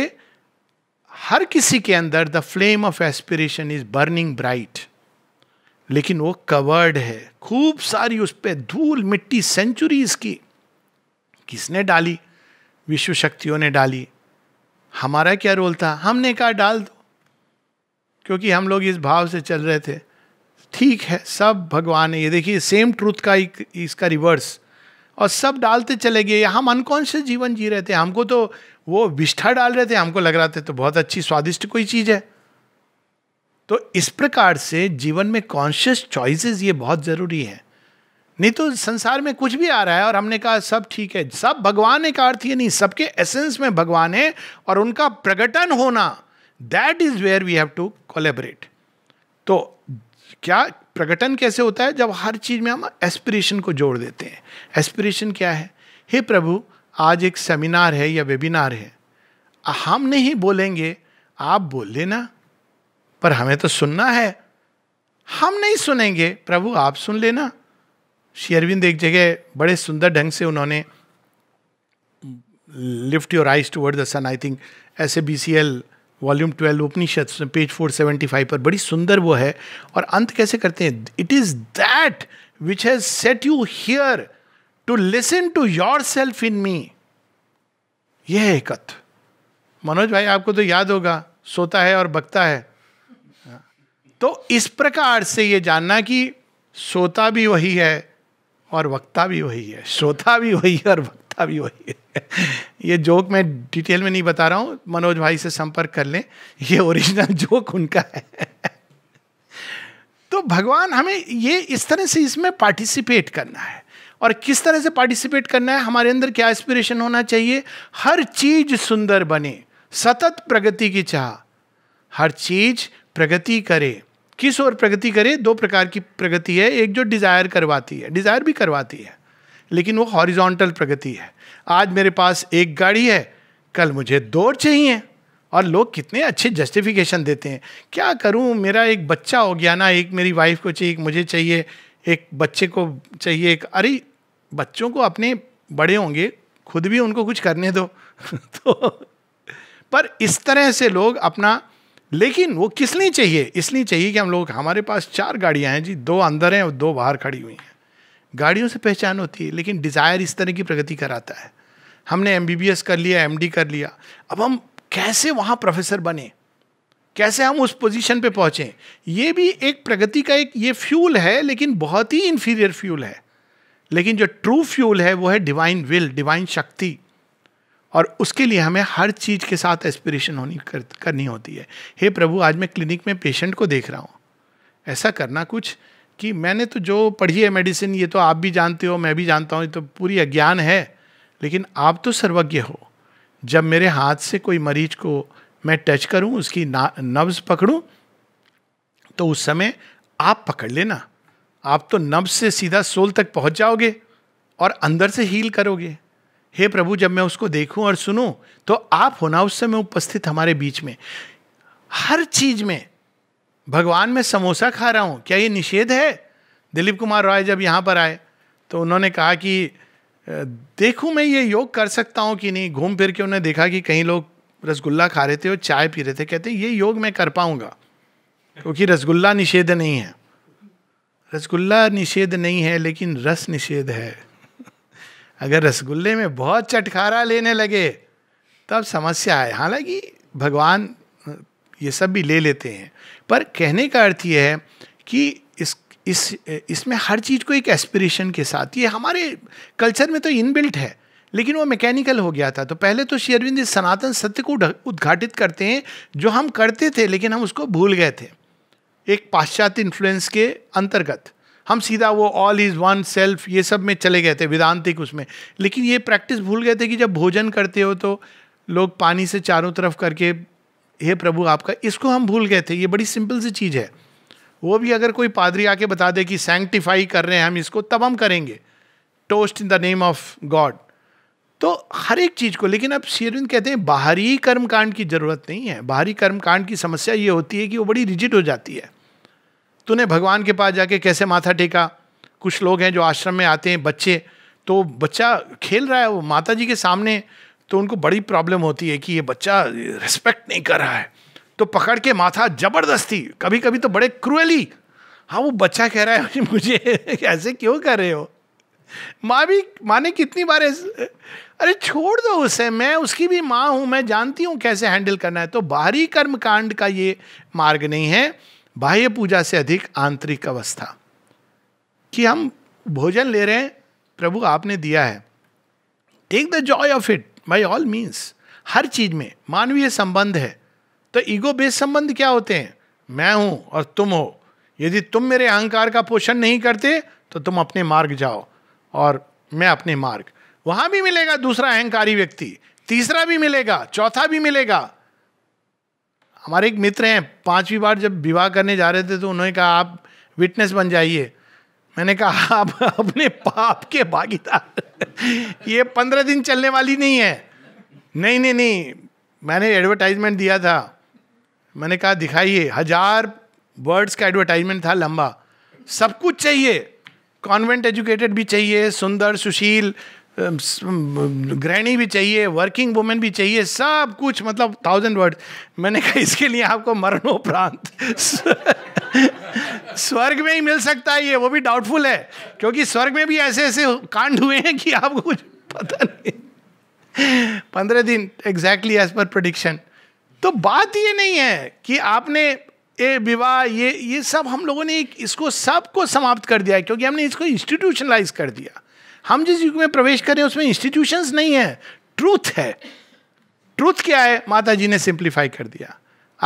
हर किसी के अंदर the flame of aspiration is burning bright लेकिन वो कवर्ड है खूब सारी उस पर धूल मिट्टी सेंचुरीज की किसने डाली विश्व शक्तियों ने डाली हमारा क्या रोल था हमने कहा डाल दो क्योंकि हम लोग इस भाव से चल रहे थे ठीक है सब भगवान है ये देखिए सेम ट्रूथ का एक इसका रिवर्स और सब डालते चले गए हम अनकॉन्शियस जीवन जी रहे थे हमको तो वो विष्ठा डाल रहे थे हमको लग रहा था तो बहुत अच्छी स्वादिष्ट कोई चीज़ है तो इस प्रकार से जीवन में कॉन्शियस चॉइसेस ये बहुत ज़रूरी है नहीं तो संसार में कुछ भी आ रहा है और हमने कहा सब ठीक है सब भगवान एक का अर्थ ये नहीं सबके एसेंस में भगवान है और उनका प्रकटन होना that is where we have to collaborate तो क्या प्रकटन कैसे होता है जब हर चीज़ में हम एस्पिरेशन को जोड़ देते हैं एस्पिरेशन क्या है हे प्रभु आज एक सेमिनार है या वेबिनार है हम नहीं बोलेंगे आप बोल लेना पर हमें तो सुनना है हम नहीं सुनेंगे प्रभु आप सुन लेना श्री अरविंद एक जगह बड़े सुंदर ढंग से उन्होंने lift your eyes toward the sun I think ऐसे B C L volume twelve Upanishad page four seventy five पर बड़ी सुंदर वो है और अंत कैसे करते हैं it is that which has set you here to listen to yourself in me यह है एकत्व मनोज भाई आपको तो याद होगा सोता है और बकता है तो इस प्रकार से ये जानना कि श्रोता भी वही है और वक्ता भी वही है श्रोता भी वही है और वक्ता भी वही है ये जोक मैं डिटेल में नहीं बता रहा हूँ मनोज भाई से संपर्क कर लें ये ओरिजिनल जोक उनका है तो भगवान हमें ये इस तरह से इसमें पार्टिसिपेट करना है और किस तरह से पार्टिसिपेट करना है हमारे अंदर क्या एस्पिरेशन होना चाहिए हर चीज सुंदर बने सतत प्रगति की चाह हर चीज प्रगति करे किस और प्रगति करे दो प्रकार की प्रगति है एक जो डिज़ायर करवाती है डिज़ायर भी करवाती है लेकिन वो हॉरिजॉन्टल प्रगति है आज मेरे पास एक गाड़ी है कल मुझे दो चाहिए और लोग कितने अच्छे जस्टिफिकेशन देते हैं क्या करूं मेरा एक बच्चा हो गया ना एक मेरी वाइफ को चाहिए एक मुझे चाहिए एक बच्चे को चाहिए एक अरे बच्चों को अपने बड़े होंगे खुद भी उनको कुछ करने दो तो पर इस तरह से लोग अपना लेकिन वो किस लिए चाहिए इसलिए चाहिए कि हम लोग हमारे पास चार गाड़ियाँ हैं जी दो अंदर हैं और दो बाहर खड़ी हुई हैं गाड़ियों से पहचान होती है लेकिन डिज़ायर इस तरह की प्रगति कराता है हमने एम कर लिया एम कर लिया अब हम कैसे वहाँ प्रोफेसर बने कैसे हम उस पोजीशन पे पहुँचे ये भी एक प्रगति का एक ये फ्यूल है लेकिन बहुत ही इन्फीरियर फ्यूल है लेकिन जो ट्रू फ्यूल है वो है डिवाइन विल डिवाइन शक्ति और उसके लिए हमें हर चीज़ के साथ एस्पिरेशन होनी कर, करनी होती है हे hey प्रभु आज मैं क्लिनिक में पेशेंट को देख रहा हूँ ऐसा करना कुछ कि मैंने तो जो पढ़ी है मेडिसिन ये तो आप भी जानते हो मैं भी जानता हूँ ये तो पूरी अज्ञान है लेकिन आप तो सर्वज्ञ हो जब मेरे हाथ से कोई मरीज को मैं टच करूँ उसकी नब्स पकड़ूँ तो उस समय आप पकड़ लेना आप तो नब्स से सीधा सोल तक पहुँच जाओगे और अंदर से हील करोगे हे प्रभु जब मैं उसको देखूं और सुनूं तो आप होना उस समय उपस्थित हमारे बीच में हर चीज में भगवान में समोसा खा रहा हूं क्या ये निषेध है दिलीप कुमार रॉय जब यहाँ पर आए तो उन्होंने कहा कि देखूं मैं ये योग कर सकता हूँ कि नहीं घूम फिर के उन्होंने देखा कि कहीं लोग रसगुल्ला खा रहे थे और चाय पी रहे थे कहते ये योग मैं कर पाऊंगा क्योंकि रसगुल्ला निषेध नहीं है रसगुल्ला निषेध नहीं है लेकिन रस निषेध है अगर रसगुल्ले में बहुत चटखारा लेने लगे तब समस्या है हालांकि भगवान ये सब भी ले लेते हैं पर कहने का अर्थ ये है कि इस इस इसमें हर चीज़ को एक एस्पिरेशन के साथ ये हमारे कल्चर में तो इनबिल्ट है लेकिन वो मैकेनिकल हो गया था तो पहले तो श्री इस सनातन सत्य को उद्घाटित करते हैं जो हम करते थे लेकिन हम उसको भूल गए थे एक पाश्चात्य इन्फ्लुएंस के अंतर्गत हम सीधा वो ऑल इज़ वन सेल्फ ये सब में चले गए थे वेदांतिक उसमें लेकिन ये प्रैक्टिस भूल गए थे कि जब भोजन करते हो तो लोग पानी से चारों तरफ करके हे प्रभु आपका इसको हम भूल गए थे ये बड़ी सिंपल सी चीज़ है वो भी अगर कोई पादरी आके बता दे कि सैंक्टिफाई कर रहे हैं हम इसको तब हम करेंगे toast in the name of God तो हर एक चीज़ को लेकिन अब शेरविंद कहते हैं बाहरी कर्मकांड की ज़रूरत नहीं है बाहरी कर्मकांड की समस्या ये होती है कि वो बड़ी रिजिट हो जाती है तूने भगवान के पास जाके कैसे माथा टेका कुछ लोग हैं जो आश्रम में आते हैं बच्चे तो बच्चा खेल रहा है वो माता जी के सामने तो उनको बड़ी प्रॉब्लम होती है कि ये बच्चा रिस्पेक्ट नहीं कर रहा है तो पकड़ के माथा जबरदस्ती कभी कभी तो बड़े क्रुअली हाँ वो बच्चा कह रहा है मुझे ऐसे क्यों कर रहे हो माँ भी माँ ने कितनी बार अरे छोड़ दो उसे मैं उसकी भी माँ हूँ मैं जानती हूँ कैसे हैंडल करना है तो बाहरी कर्म कांड का ये मार्ग नहीं है बाह्य पूजा से अधिक आंतरिक अवस्था कि हम भोजन ले रहे हैं प्रभु आपने दिया है take the joy of it by all means हर चीज में मानवीय संबंध है तो ईगो बेस्ड संबंध क्या होते हैं मैं हूं और तुम हो यदि तुम मेरे अहंकार का पोषण नहीं करते तो तुम अपने मार्ग जाओ और मैं अपने मार्ग वहां भी मिलेगा दूसरा अहंकारी व्यक्ति तीसरा भी मिलेगा चौथा भी मिलेगा हमारे एक मित्र हैं पांचवी बार जब विवाह करने जा रहे थे तो उन्होंने कहा आप विटनेस बन जाइए मैंने कहा आप अपने पाप के भागीदार ये पंद्रह दिन चलने वाली नहीं है नहीं नहीं नहीं मैंने एडवर्टाइजमेंट दिया था मैंने कहा दिखाइए हजार वर्ड्स का एडवर्टाइजमेंट था लंबा सब कुछ चाहिए कॉन्वेंट एजुकेटेड भी चाहिए सुंदर सुशील ग्रहणी भी चाहिए वर्किंग वुमेन भी चाहिए सब कुछ मतलब थाउजेंड वर्ड मैंने कहा इसके लिए आपको मरणोपरांत स्वर्ग में ही मिल सकता है ये वो भी डाउटफुल है क्योंकि स्वर्ग में भी ऐसे ऐसे कांड हुए हैं कि आपको कुछ पता नहीं पंद्रह दिन एग्जैक्टली एज पर प्रडिक्शन तो बात ये नहीं है कि आपने ये विवाह ये ये सब हम लोगों ने इसको सबको समाप्त कर दिया है क्योंकि हमने इसको इंस्टीट्यूशनलाइज कर दिया हम जिस युग में प्रवेश करें उसमें इंस्टीट्यूशंस नहीं है ट्रूथ है ट्रूथ क्या है माता जी ने सिंप्लीफाई कर दिया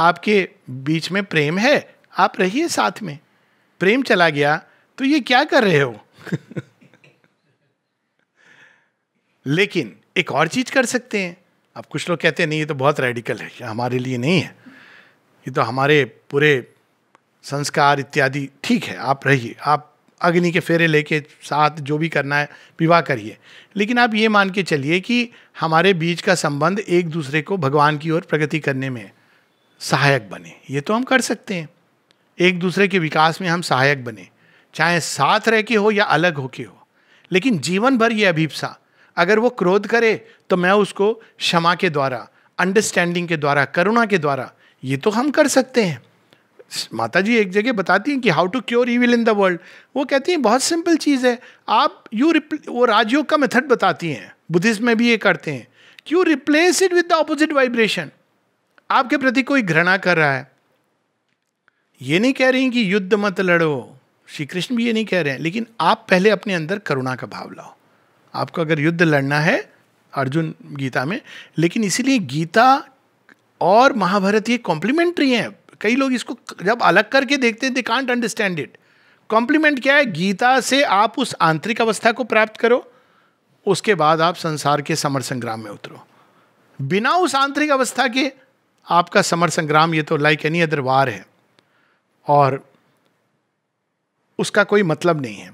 आपके बीच में प्रेम है आप रहिए साथ में प्रेम चला गया तो ये क्या कर रहे हो लेकिन एक और चीज कर सकते हैं अब कुछ लोग कहते हैं नहीं ये तो बहुत रेडिकल है हमारे लिए नहीं है ये तो हमारे पूरे संस्कार इत्यादि ठीक है आप रहिए आप अग्नि के फेरे लेके साथ जो भी करना है विवाह करिए लेकिन आप ये मान के चलिए कि हमारे बीच का संबंध एक दूसरे को भगवान की ओर प्रगति करने में सहायक बने ये तो हम कर सकते हैं एक दूसरे के विकास में हम सहायक बने चाहे साथ रह के हो या अलग हो के हो लेकिन जीवन भर ये अभीपसा अगर वो क्रोध करे तो मैं उसको क्षमा के द्वारा अंडरस्टैंडिंग के द्वारा करुणा के द्वारा ये तो हम कर सकते हैं माता जी एक जगह बताती हैं कि how to cure evil in the world वो कहती हैं बहुत सिंपल चीज़ है आप यू वो राजयोग का मेथड बताती हैं बुद्धिस्ट में भी ये करते हैं कि you replace it with the opposite vibration आपके प्रति कोई घृणा कर रहा है ये नहीं कह रही कि युद्ध मत लड़ो श्री कृष्ण भी ये नहीं कह रहे हैं लेकिन आप पहले अपने अंदर करुणा का भाव लाओ आपको अगर युद्ध लड़ना है अर्जुन गीता में लेकिन इसीलिए गीता और महाभारत ये कॉम्प्लीमेंट्री हैं कई लोग इसको जब अलग करके देखते हैं they can't understand it complement क्या है गीता से आप उस आंतरिक अवस्था को प्राप्त करो उसके बाद आप संसार के समर संग्राम में उतरो बिना उस आंतरिक अवस्था के आपका समर संग्राम ये तो लाइक एनी अदर वार है और उसका कोई मतलब नहीं है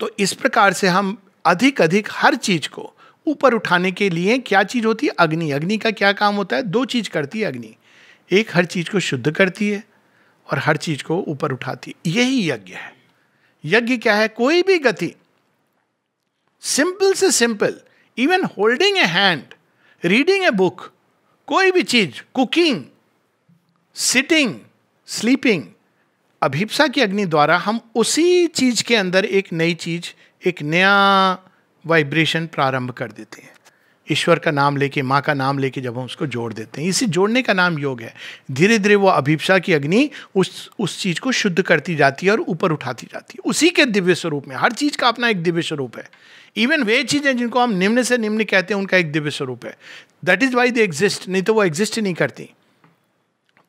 तो इस प्रकार से हम अधिक अधिक हर चीज़ को ऊपर उठाने के लिए क्या चीज़ होती है अग्नि अग्नि का क्या काम होता है दो चीज़ करती है अग्नि एक हर चीज़ को शुद्ध करती है और हर चीज़ को ऊपर उठाती है यही यज्ञ है यज्ञ क्या है कोई भी गति सिंपल से simple even holding a hand reading a book कोई भी चीज कुकिंग सिटिंग स्लीपिंग अभिप्सा की अग्नि द्वारा हम उसी चीज के अंदर एक नई चीज एक नया वाइब्रेशन प्रारंभ कर देते हैं ईश्वर का नाम लेके माँ का नाम लेके जब हम उसको जोड़ देते हैं इसी जोड़ने का नाम योग है धीरे धीरे वो अभिप्सा की अग्नि उस उस चीज़ को शुद्ध करती जाती है और ऊपर उठाती जाती है उसी के दिव्य स्वरूप में हर चीज़ का अपना एक दिव्य स्वरूप है इवन वे चीज़ें जिनको हम निम्न से निम्न कहते हैं उनका एक दिव्य स्वरूप है that is why they exist नहीं तो वो एग्जिस्ट ही नहीं करती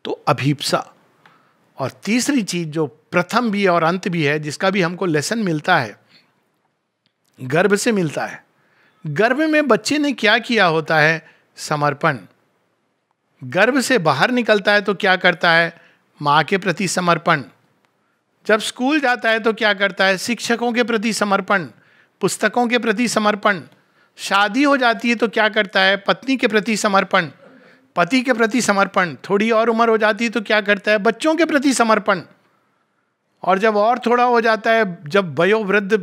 तो अभिप्सा और तीसरी चीज़ जो प्रथम भी और अंत भी है जिसका भी हमको लेसन मिलता है गर्भ से मिलता है गर्भ में बच्चे ने क्या किया होता है समर्पण गर्भ से बाहर निकलता है तो क्या करता है माँ के प्रति समर्पण जब स्कूल जाता है तो क्या करता है शिक्षकों के प्रति समर्पण पुस्तकों के प्रति समर्पण शादी हो जाती है तो क्या करता है पत्नी के प्रति समर्पण पति के प्रति समर्पण थोड़ी और उम्र हो जाती है तो क्या करता है बच्चों के प्रति समर्पण और जब और थोड़ा हो जाता है जब वयोवृद्ध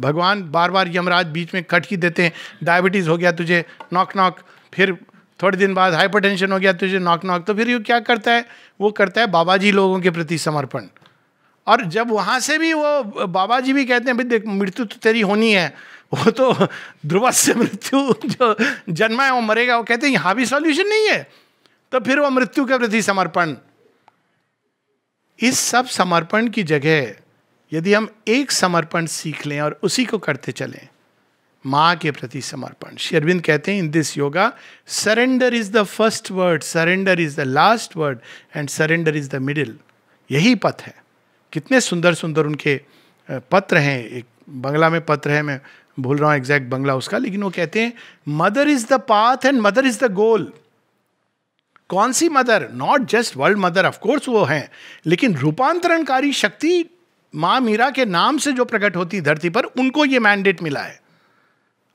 भगवान बार बार यमराज बीच में ही देते हैं डायबिटीज़ हो गया तुझे नॉक नॉक फिर थोड़े दिन बाद हाइपरटेंशन हो गया तुझे नॉक नॉक तो फिर ये क्या करता है वो करता है बाबा जी लोगों के प्रति समर्पण और जब वहाँ से भी वो बाबा जी भी कहते हैं भाई देख मृत्यु तो तेरी होनी है वो तो ध्रुव से मृत्यु जो जन्मा है वो मरेगा वो कहते हैं यहाँ भी सॉल्यूशन नहीं है तो फिर वो मृत्यु के प्रति समर्पण इस सब समर्पण की जगह यदि हम एक समर्पण सीख लें और उसी को करते चलें माँ के प्रति समर्पण शेरविंद कहते हैं in this yoga surrender is the first word surrender is the last word and surrender is the middle यही पथ है कितने सुंदर सुंदर उनके पत्र हैं एक बंगला में पत्र है मैं भूल रहा हूँ एग्जैक्ट बंगला उसका लेकिन वो कहते हैं mother is the path and mother is the goal कौन सी mother not just world mother of course वो हैं लेकिन रूपांतरणकारी शक्ति माँ मीरा के नाम से जो प्रकट होती धरती पर उनको ये मैंडेट मिला है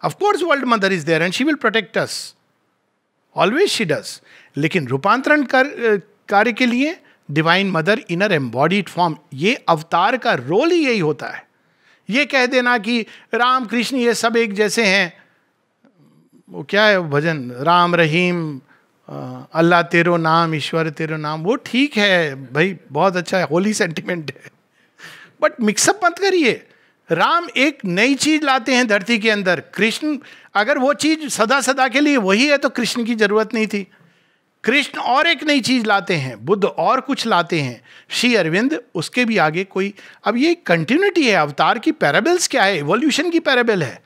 of course world mother is there and she will protect us always she does लेकिन रूपांतरण कर, कार्य के लिए divine mother inner embodied form ये अवतार का रोल ही यही होता है ये कह देना कि राम कृष्ण ये सब एक जैसे हैं वो क्या है भजन राम रहीम अल्लाह तेरो नाम ईश्वर तेरो नाम वो ठीक है भाई बहुत अच्छा है होली सेंटिमेंट है बट मिक्सअप मत करिए राम एक नई चीज लाते हैं धरती के अंदर कृष्ण अगर वो चीज सदा सदा के लिए वही है तो कृष्ण की जरूरत नहीं थी कृष्ण और एक नई चीज लाते हैं बुद्ध और कुछ लाते हैं श्री अरविंद उसके भी आगे कोई अब ये कंटिन्यूटी है अवतार की पैराबल्स क्या है एवोल्यूशन की पैराबल है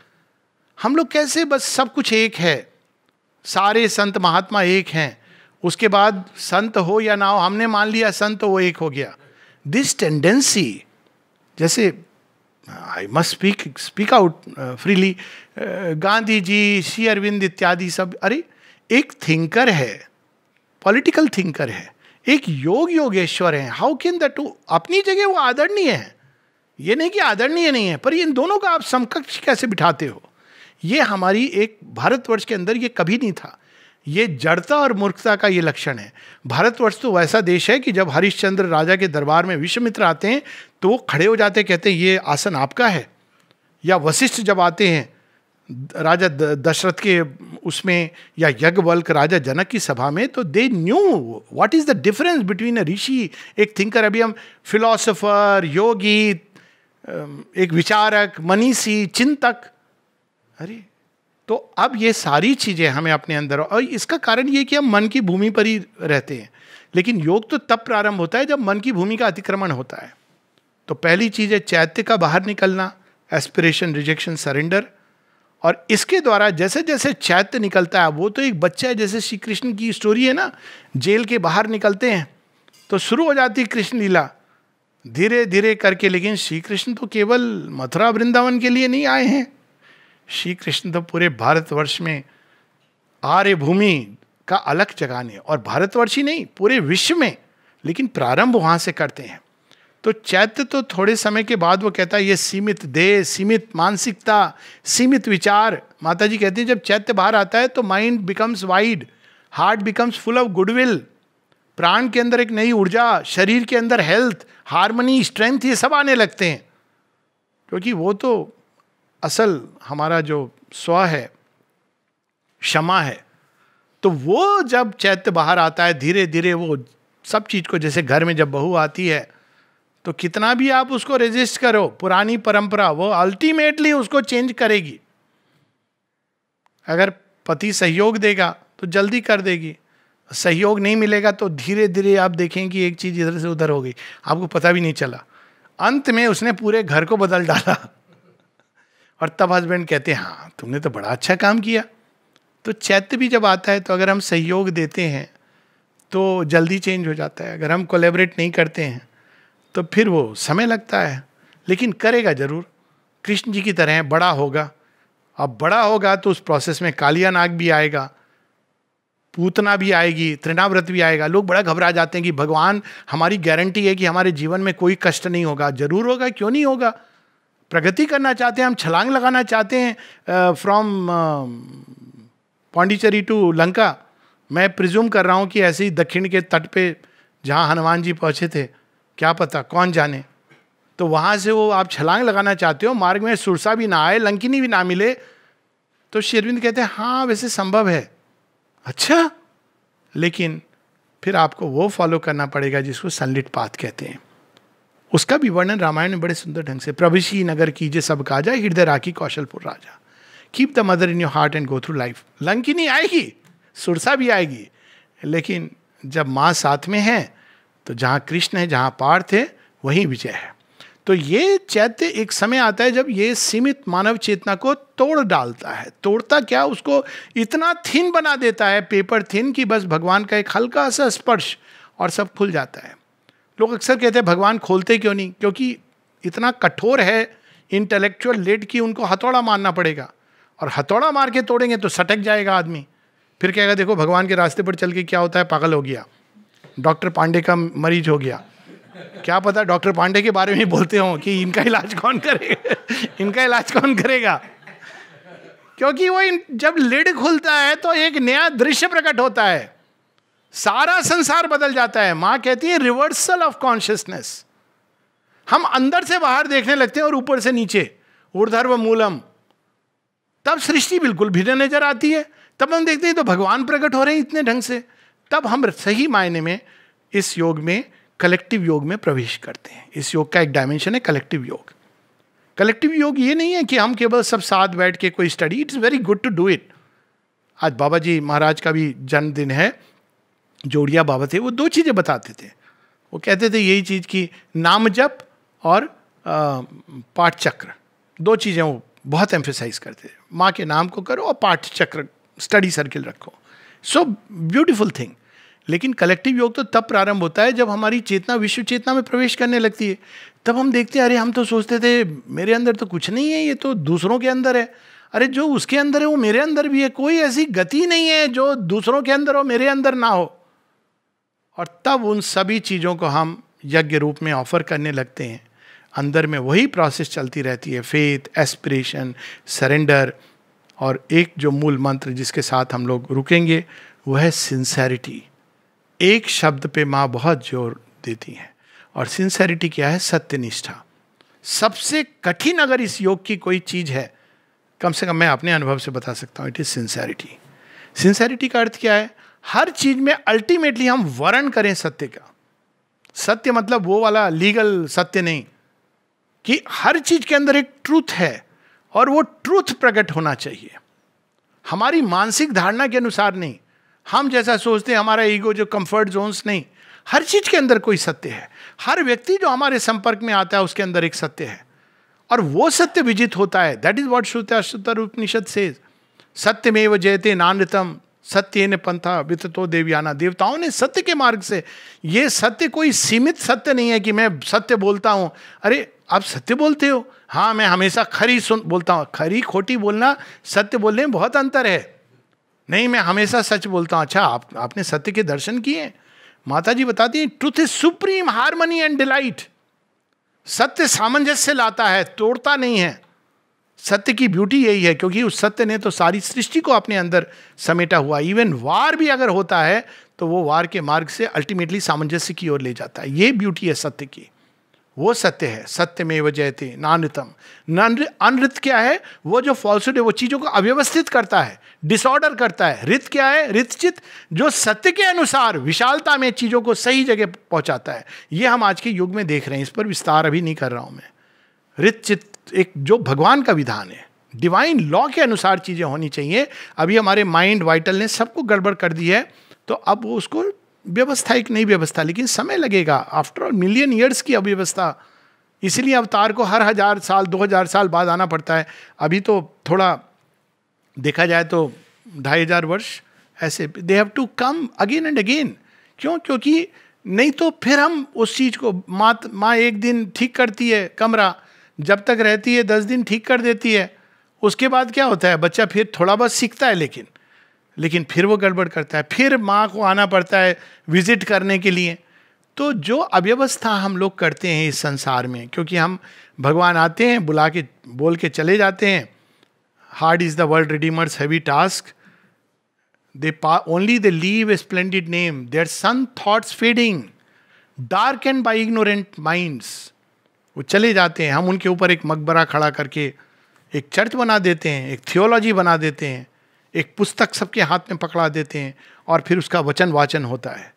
हम लोग कैसे बस सब कुछ एक है सारे संत महात्मा एक हैं उसके बाद संत हो या ना हो हमने मान लिया संत वो एक हो गया दिस टेंडेंसी जैसे I must speak speak out freely Gandhi ji Shri Aurobindo इत्यादि सब अरे एक थिंकर है पॉलिटिकल थिंकर है एक योग योगेश्वर है हाउ कैन द टू अपनी जगह वो आदरणीय है ये नहीं कि आदरणीय नहीं है पर इन दोनों का आप समकक्ष कैसे बिठाते हो ये हमारी एक भारतवर्ष के अंदर ये कभी नहीं था ये जड़ता और मूर्खता का ये लक्षण है भारतवर्ष तो वैसा देश है कि जब हरिश्चंद्र राजा के दरबार में विश्वमित्र आते हैं तो वो खड़े हो जाते कहते हैं ये आसन आपका है या वशिष्ठ जब आते हैं राजा दशरथ के उसमें या यज्ञवल्क राजा जनक की सभा में तो they knew what is the difference between a rishi एक थिंकर अभी हम फिलोसोफर योगी एक विचारक मनीषी चिंतक अरे तो अब ये सारी चीजें हमें अपने अंदर और इसका कारण ये कि हम मन की भूमि पर ही रहते हैं लेकिन योग तो तब प्रारंभ होता है जब मन की भूमि का अतिक्रमण होता है तो पहली चीज है चैत्य का बाहर निकलना एस्पिरेशन रिजेक्शन सरेंडर और इसके द्वारा जैसे जैसे चैत्य निकलता है वो तो एक बच्चा है जैसे श्री कृष्ण की स्टोरी है ना जेल के बाहर निकलते हैं तो शुरू हो जाती है कृष्ण लीला धीरे धीरे करके लेकिन श्री कृष्ण तो केवल मथुरा वृंदावन के लिए नहीं आए हैं श्री कृष्ण तो पूरे भारतवर्ष में आर्य भूमि का अलग जगाने और भारतवर्ष ही नहीं पूरे विश्व में लेकिन प्रारंभ वहाँ से करते हैं तो चैत्य तो थोड़े समय के बाद वो कहता है ये सीमित देह सीमित मानसिकता सीमित विचार माता जी कहती हैं जब चैत्य बाहर आता है तो mind becomes wide heart becomes full of goodwill प्राण के अंदर एक नई ऊर्जा शरीर के अंदर हेल्थ हारमोनी स्ट्रेंथ ये सब आने लगते हैं क्योंकि वो तो असल हमारा जो स्व है क्षमा है तो वो जब चैत्य बाहर आता है धीरे धीरे वो सब चीज़ को जैसे घर में जब बहू आती है तो कितना भी आप उसको रेजिस्ट करो पुरानी परंपरा वो अल्टीमेटली उसको चेंज करेगी अगर पति सहयोग देगा तो जल्दी कर देगी सहयोग नहीं मिलेगा तो धीरे धीरे आप देखेंगे एक चीज़ इधर से उधर हो गई आपको पता भी नहीं चला अंत में उसने पूरे घर को बदल डाला और तब हस्बैंड कहते हैं हाँ तुमने तो बड़ा अच्छा काम किया तो चैत्य भी जब आता है तो अगर हम सहयोग देते हैं तो जल्दी चेंज हो जाता है अगर हम कोलेबरेट नहीं करते हैं तो फिर वो समय लगता है लेकिन करेगा जरूर कृष्ण जी की तरह बड़ा होगा अब बड़ा होगा तो उस प्रोसेस में कालिया नाग भी आएगा पूतना भी आएगी त्रिनाव्रत भी आएगा लोग बड़ा घबरा जाते हैं कि भगवान हमारी गारंटी है कि हमारे जीवन में कोई कष्ट नहीं होगा जरूर होगा क्यों नहीं होगा प्रगति करना चाहते हैं हम छलांग लगाना चाहते हैं फ्रॉम पांडिचेरी टू लंका मैं प्रिज्यूम कर रहा हूँ कि ऐसे ही दक्षिण के तट पे जहाँ हनुमान जी पहुँचे थे क्या पता कौन जाने तो वहाँ से वो आप छलांग लगाना चाहते हो मार्ग में सुरसा भी ना आए लंकिनी भी ना मिले तो शेरविंद कहते हैं हाँ वैसे संभव है अच्छा लेकिन फिर आपको वो फॉलो करना पड़ेगा जिसको सनलिट पाथ कहते हैं उसका भी वर्णन रामायण में बड़े सुंदर ढंग से प्रभिषी नगर कीजे सब काजा हृदय राखी कौशलपुर राजा keep the mother in your heart and go through life लंकी नहीं आएगी सुरसा भी आएगी लेकिन जब माँ साथ में है तो जहाँ कृष्ण है जहाँ पार्थ है वहीं विजय है तो ये चैत्य एक समय आता है जब ये सीमित मानव चेतना को तोड़ डालता है तोड़ता क्या उसको इतना थिन बना देता है पेपर थिन कि बस भगवान का एक हल्का सा स्पर्श और सब खुल जाता है लोग अक्सर कहते हैं भगवान खोलते क्यों नहीं क्योंकि इतना कठोर है इंटेलेक्चुअल लेड कि उनको हथौड़ा मारना पड़ेगा और हथौड़ा मार के तोड़ेंगे तो सटक जाएगा आदमी फिर कहेगा देखो भगवान के रास्ते पर चल के क्या होता है पागल हो गया डॉक्टर पांडे का मरीज हो गया क्या पता डॉक्टर पांडे के बारे में बोलते हों कि इनका इलाज कौन करेगा इनका इलाज कौन करेगा क्योंकि वो जब लिड खुलता है तो एक नया दृश्य प्रकट होता है सारा संसार बदल जाता है मां कहती है रिवर्सल ऑफ कॉन्शियसनेस हम अंदर से बाहर देखने लगते हैं और ऊपर से नीचे ऊर्धर्व मूलम तब सृष्टि बिल्कुल भिन्न नजर आती है तब हम देखते हैं तो भगवान प्रकट हो रहे हैं इतने ढंग से तब हम सही मायने में इस योग में कलेक्टिव योग में प्रवेश करते हैं इस योग का एक डायमेंशन है कलेक्टिव योग कलेक्टिव योग ये नहीं है कि हम केवल सब साथ बैठ के कोई study it's very good to do it आज बाबा जी महाराज का भी जन्मदिन है जोड़िया बाबा थे वो दो चीज़ें बताते थे वो कहते थे यही चीज़ कि नाम जप और पाठ चक्र दो चीज़ें वो बहुत एम्फेसाइज करते थे माँ के नाम को करो और पाठ चक्र स्टडी सर्किल रखो सो ब्यूटिफुल थिंग लेकिन कलेक्टिव योग तो तब प्रारंभ होता है जब हमारी चेतना विश्व चेतना में प्रवेश करने लगती है तब हम देखते हैं अरे हम तो सोचते थे मेरे अंदर तो कुछ नहीं है ये तो दूसरों के अंदर है अरे जो उसके अंदर है वो मेरे अंदर भी है कोई ऐसी गति नहीं है जो दूसरों के अंदर हो मेरे अंदर ना हो और तब उन सभी चीज़ों को हम यज्ञ रूप में ऑफर करने लगते हैं अंदर में वही प्रोसेस चलती रहती है फेथ एस्पिरेशन सरेंडर और एक जो मूल मंत्र जिसके साथ हम लोग रुकेंगे वह है सिंसेरिटी एक शब्द पे माँ बहुत जोर देती हैं और सिंसेरिटी क्या है सत्यनिष्ठा सबसे कठिन अगर इस योग की कोई चीज़ है कम से कम मैं अपने अनुभव से बता सकता हूँ इट इज़ सिंसेरिटी सिंसेरिटी का अर्थ क्या है हर चीज में अल्टीमेटली हम वर्ण करें सत्य का सत्य मतलब वो वाला लीगल सत्य नहीं कि हर चीज के अंदर एक ट्रूथ है और वो ट्रूथ प्रकट होना चाहिए हमारी मानसिक धारणा के अनुसार नहीं हम जैसा सोचते हैं हमारा ईगो जो कंफर्ट जोन्स नहीं हर चीज के अंदर कोई सत्य है हर व्यक्ति जो हमारे संपर्क में आता है उसके अंदर एक सत्य है और वो सत्य विजित होता है दैट इज वॉट श्रुता उपनिषद से सत्य में वो जयते नान्यतम सत्य ने पंथा वित तो देवयाना देवताओं ने सत्य के मार्ग से ये सत्य कोई सीमित सत्य नहीं है कि मैं सत्य बोलता हूँ अरे आप सत्य बोलते हो हाँ मैं हमेशा खरी सुन बोलता हूँ खरी खोटी बोलना सत्य बोलने में बहुत अंतर है नहीं मैं हमेशा सच बोलता हूँ अच्छा आप आपने सत्य के दर्शन किए माता जी बताती हैं truth is supreme harmony and delight सत्य सामंजस्य लाता है तोड़ता नहीं है सत्य की ब्यूटी यही है क्योंकि उस सत्य ने तो सारी सृष्टि को अपने अंदर समेटा हुआ इवन वार भी अगर होता है तो वो वार के मार्ग से अल्टीमेटली सामंजस्य की ओर ले जाता है ये ब्यूटी है सत्य की वो सत्य है सत्य में वह जयते नानृतम अनृत क्या है वो जो फॉल्सुड है वो चीज़ों को अव्यवस्थित करता है डिसऑर्डर करता है रित क्या है रितचित जो सत्य के अनुसार विशालता में चीज़ों को सही जगह पहुंचाता है ये हम आज के युग में देख रहे हैं इस पर विस्तार अभी नहीं कर रहा हूं मैं रितचित एक जो भगवान का विधान है डिवाइन लॉ के अनुसार चीज़ें होनी चाहिए अभी हमारे माइंड वाइटल ने सबको गड़बड़ कर दी है तो अब वो उसको व्यवस्था एक नई व्यवस्था लेकिन समय लगेगा आफ्टर ऑल मिलियन ईयर्स की अव्यवस्था इसलिए अवतार को हर हज़ार साल दो हज़ार साल बाद आना पड़ता है अभी तो थोड़ा देखा जाए तो ढाई हज़ार वर्ष ऐसे they have to come again and again क्यों क्योंकि नहीं तो फिर हम उस चीज़ को माँ माँ एक दिन ठीक करती है कमरा जब तक रहती है दस दिन ठीक कर देती है उसके बाद क्या होता है बच्चा फिर थोड़ा बहुत सीखता है लेकिन लेकिन फिर वो गड़बड़ करता है फिर माँ को आना पड़ता है विजिट करने के लिए तो जो अव्यवस्था हम लोग करते हैं इस संसार में क्योंकि हम भगवान आते हैं बुला के बोल के चले जाते हैं hard is the world redeemer's heavy task they pass only they leave a splendid name their sun thoughts feeding dark and by ignorant minds वो चले जाते हैं हम उनके ऊपर एक मकबरा खड़ा करके एक चर्च बना देते हैं एक थियोलॉजी बना देते हैं एक पुस्तक सबके हाथ में पकड़ा देते हैं और फिर उसका वचन वाचन होता है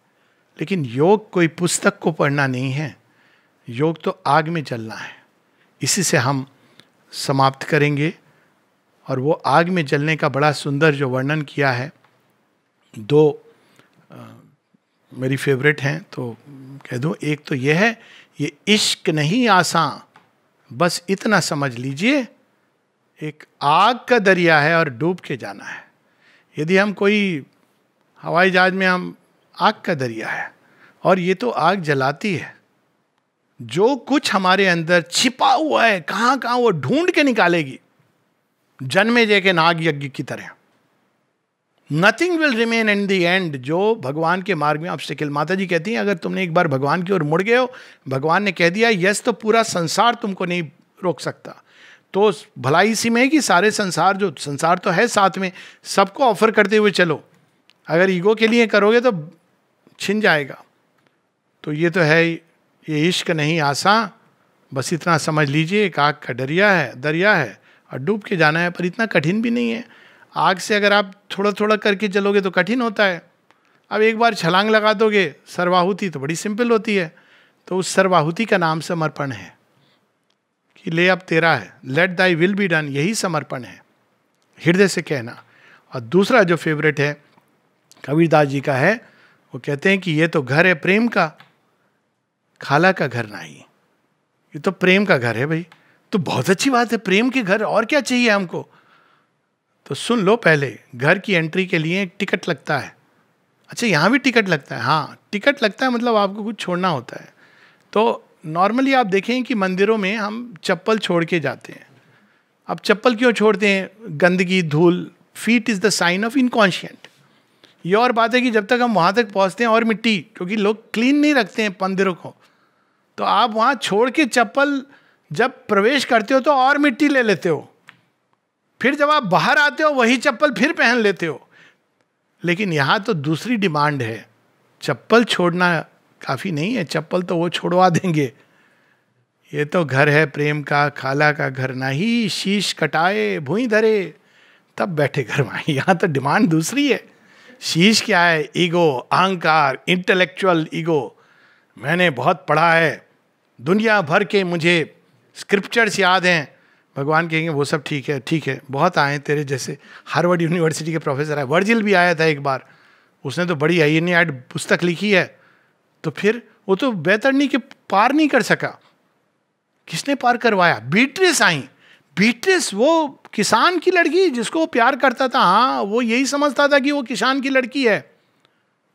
लेकिन योग कोई पुस्तक को पढ़ना नहीं है योग तो आग में जलना है इसी से हम समाप्त करेंगे और वो आग में जलने का बड़ा सुंदर जो वर्णन किया है दो आ, मेरी फेवरेट हैं तो कह दूँ एक तो यह है ये इश्क नहीं आसा बस इतना समझ लीजिए एक आग का दरिया है और डूब के जाना है यदि हम कोई हवाई जहाज में हम आग का दरिया है और ये तो आग जलाती है जो कुछ हमारे अंदर छिपा हुआ है कहाँ कहाँ वो ढूंढ के निकालेगी जन्मे जय के नाग यज्ञ की तरह nothing will remain in the end जो भगवान के मार्ग में ऑब्स्टिकल माता जी कहती हैं अगर तुमने एक बार भगवान की ओर मुड़ गए हो भगवान ने कह दिया यस तो पूरा संसार तुमको नहीं रोक सकता तो भलाई इसी में है कि सारे संसार जो संसार तो है साथ में सबको ऑफर करते हुए चलो अगर ईगो के लिए करोगे तो छिन जाएगा तो ये तो है ये इश्क नहीं आसा बस इतना समझ लीजिए एक आग का डरिया है दरिया है और डूब के जाना है पर इतना कठिन भी नहीं है आग से अगर आप थोड़ा थोड़ा करके चलोगे तो कठिन होता है अब एक बार छलांग लगा दोगे सर्वाहुति तो बड़ी सिंपल होती है तो उस सर्वाहुति का नाम समर्पण है कि ले अब तेरा है let thy will be done यही समर्पण है हृदय से कहना और दूसरा जो फेवरेट है कबीरदास जी का है वो कहते हैं कि ये तो घर है प्रेम का खाला का घर ही ये तो प्रेम का घर है भाई तो बहुत अच्छी बात है प्रेम के घर और क्या चाहिए हमको तो सुन लो पहले घर की एंट्री के लिए एक टिकट लगता है अच्छा यहाँ भी टिकट लगता है हाँ टिकट लगता है मतलब आपको कुछ छोड़ना होता है तो नॉर्मली आप देखें कि मंदिरों में हम चप्पल छोड़ के जाते हैं अब चप्पल क्यों छोड़ते हैं गंदगी धूल feet is the sign of inconscient ये और बात है कि जब तक हम वहाँ तक पहुँचते हैं और मिट्टी क्योंकि लोग क्लीन नहीं रखते हैं मंदिरों को तो आप वहाँ छोड़ के चप्पल जब प्रवेश करते हो तो और मिट्टी ले लेते हो फिर जब आप बाहर आते हो वही चप्पल फिर पहन लेते हो लेकिन यहाँ तो दूसरी डिमांड है चप्पल छोड़ना काफ़ी नहीं है चप्पल तो वो छोड़वा देंगे ये तो घर है प्रेम का खाला का घर ना ही शीश कटाए भूई धरे तब बैठे घर में यहाँ तो डिमांड दूसरी है शीश क्या है ईगो अहंकार इंटेलेक्चुअल ईगो मैंने बहुत पढ़ा है दुनिया भर के मुझे स्क्रिप्चर्स याद हैं भगवान कहेंगे वो सब ठीक है ठीक है बहुत आए तेरे जैसे हार्वर्ड यूनिवर्सिटी के प्रोफेसर है वर्जिल भी आया था एक बार उसने तो बड़ी आई एन एड पुस्तक लिखी है तो फिर वो तो बेतरनी के पार नहीं कर सका किसने पार करवाया बीट्रिस आई बीट्रिस वो किसान की लड़की जिसको वो प्यार करता था हाँ वो यही समझता था कि वो किसान की लड़की है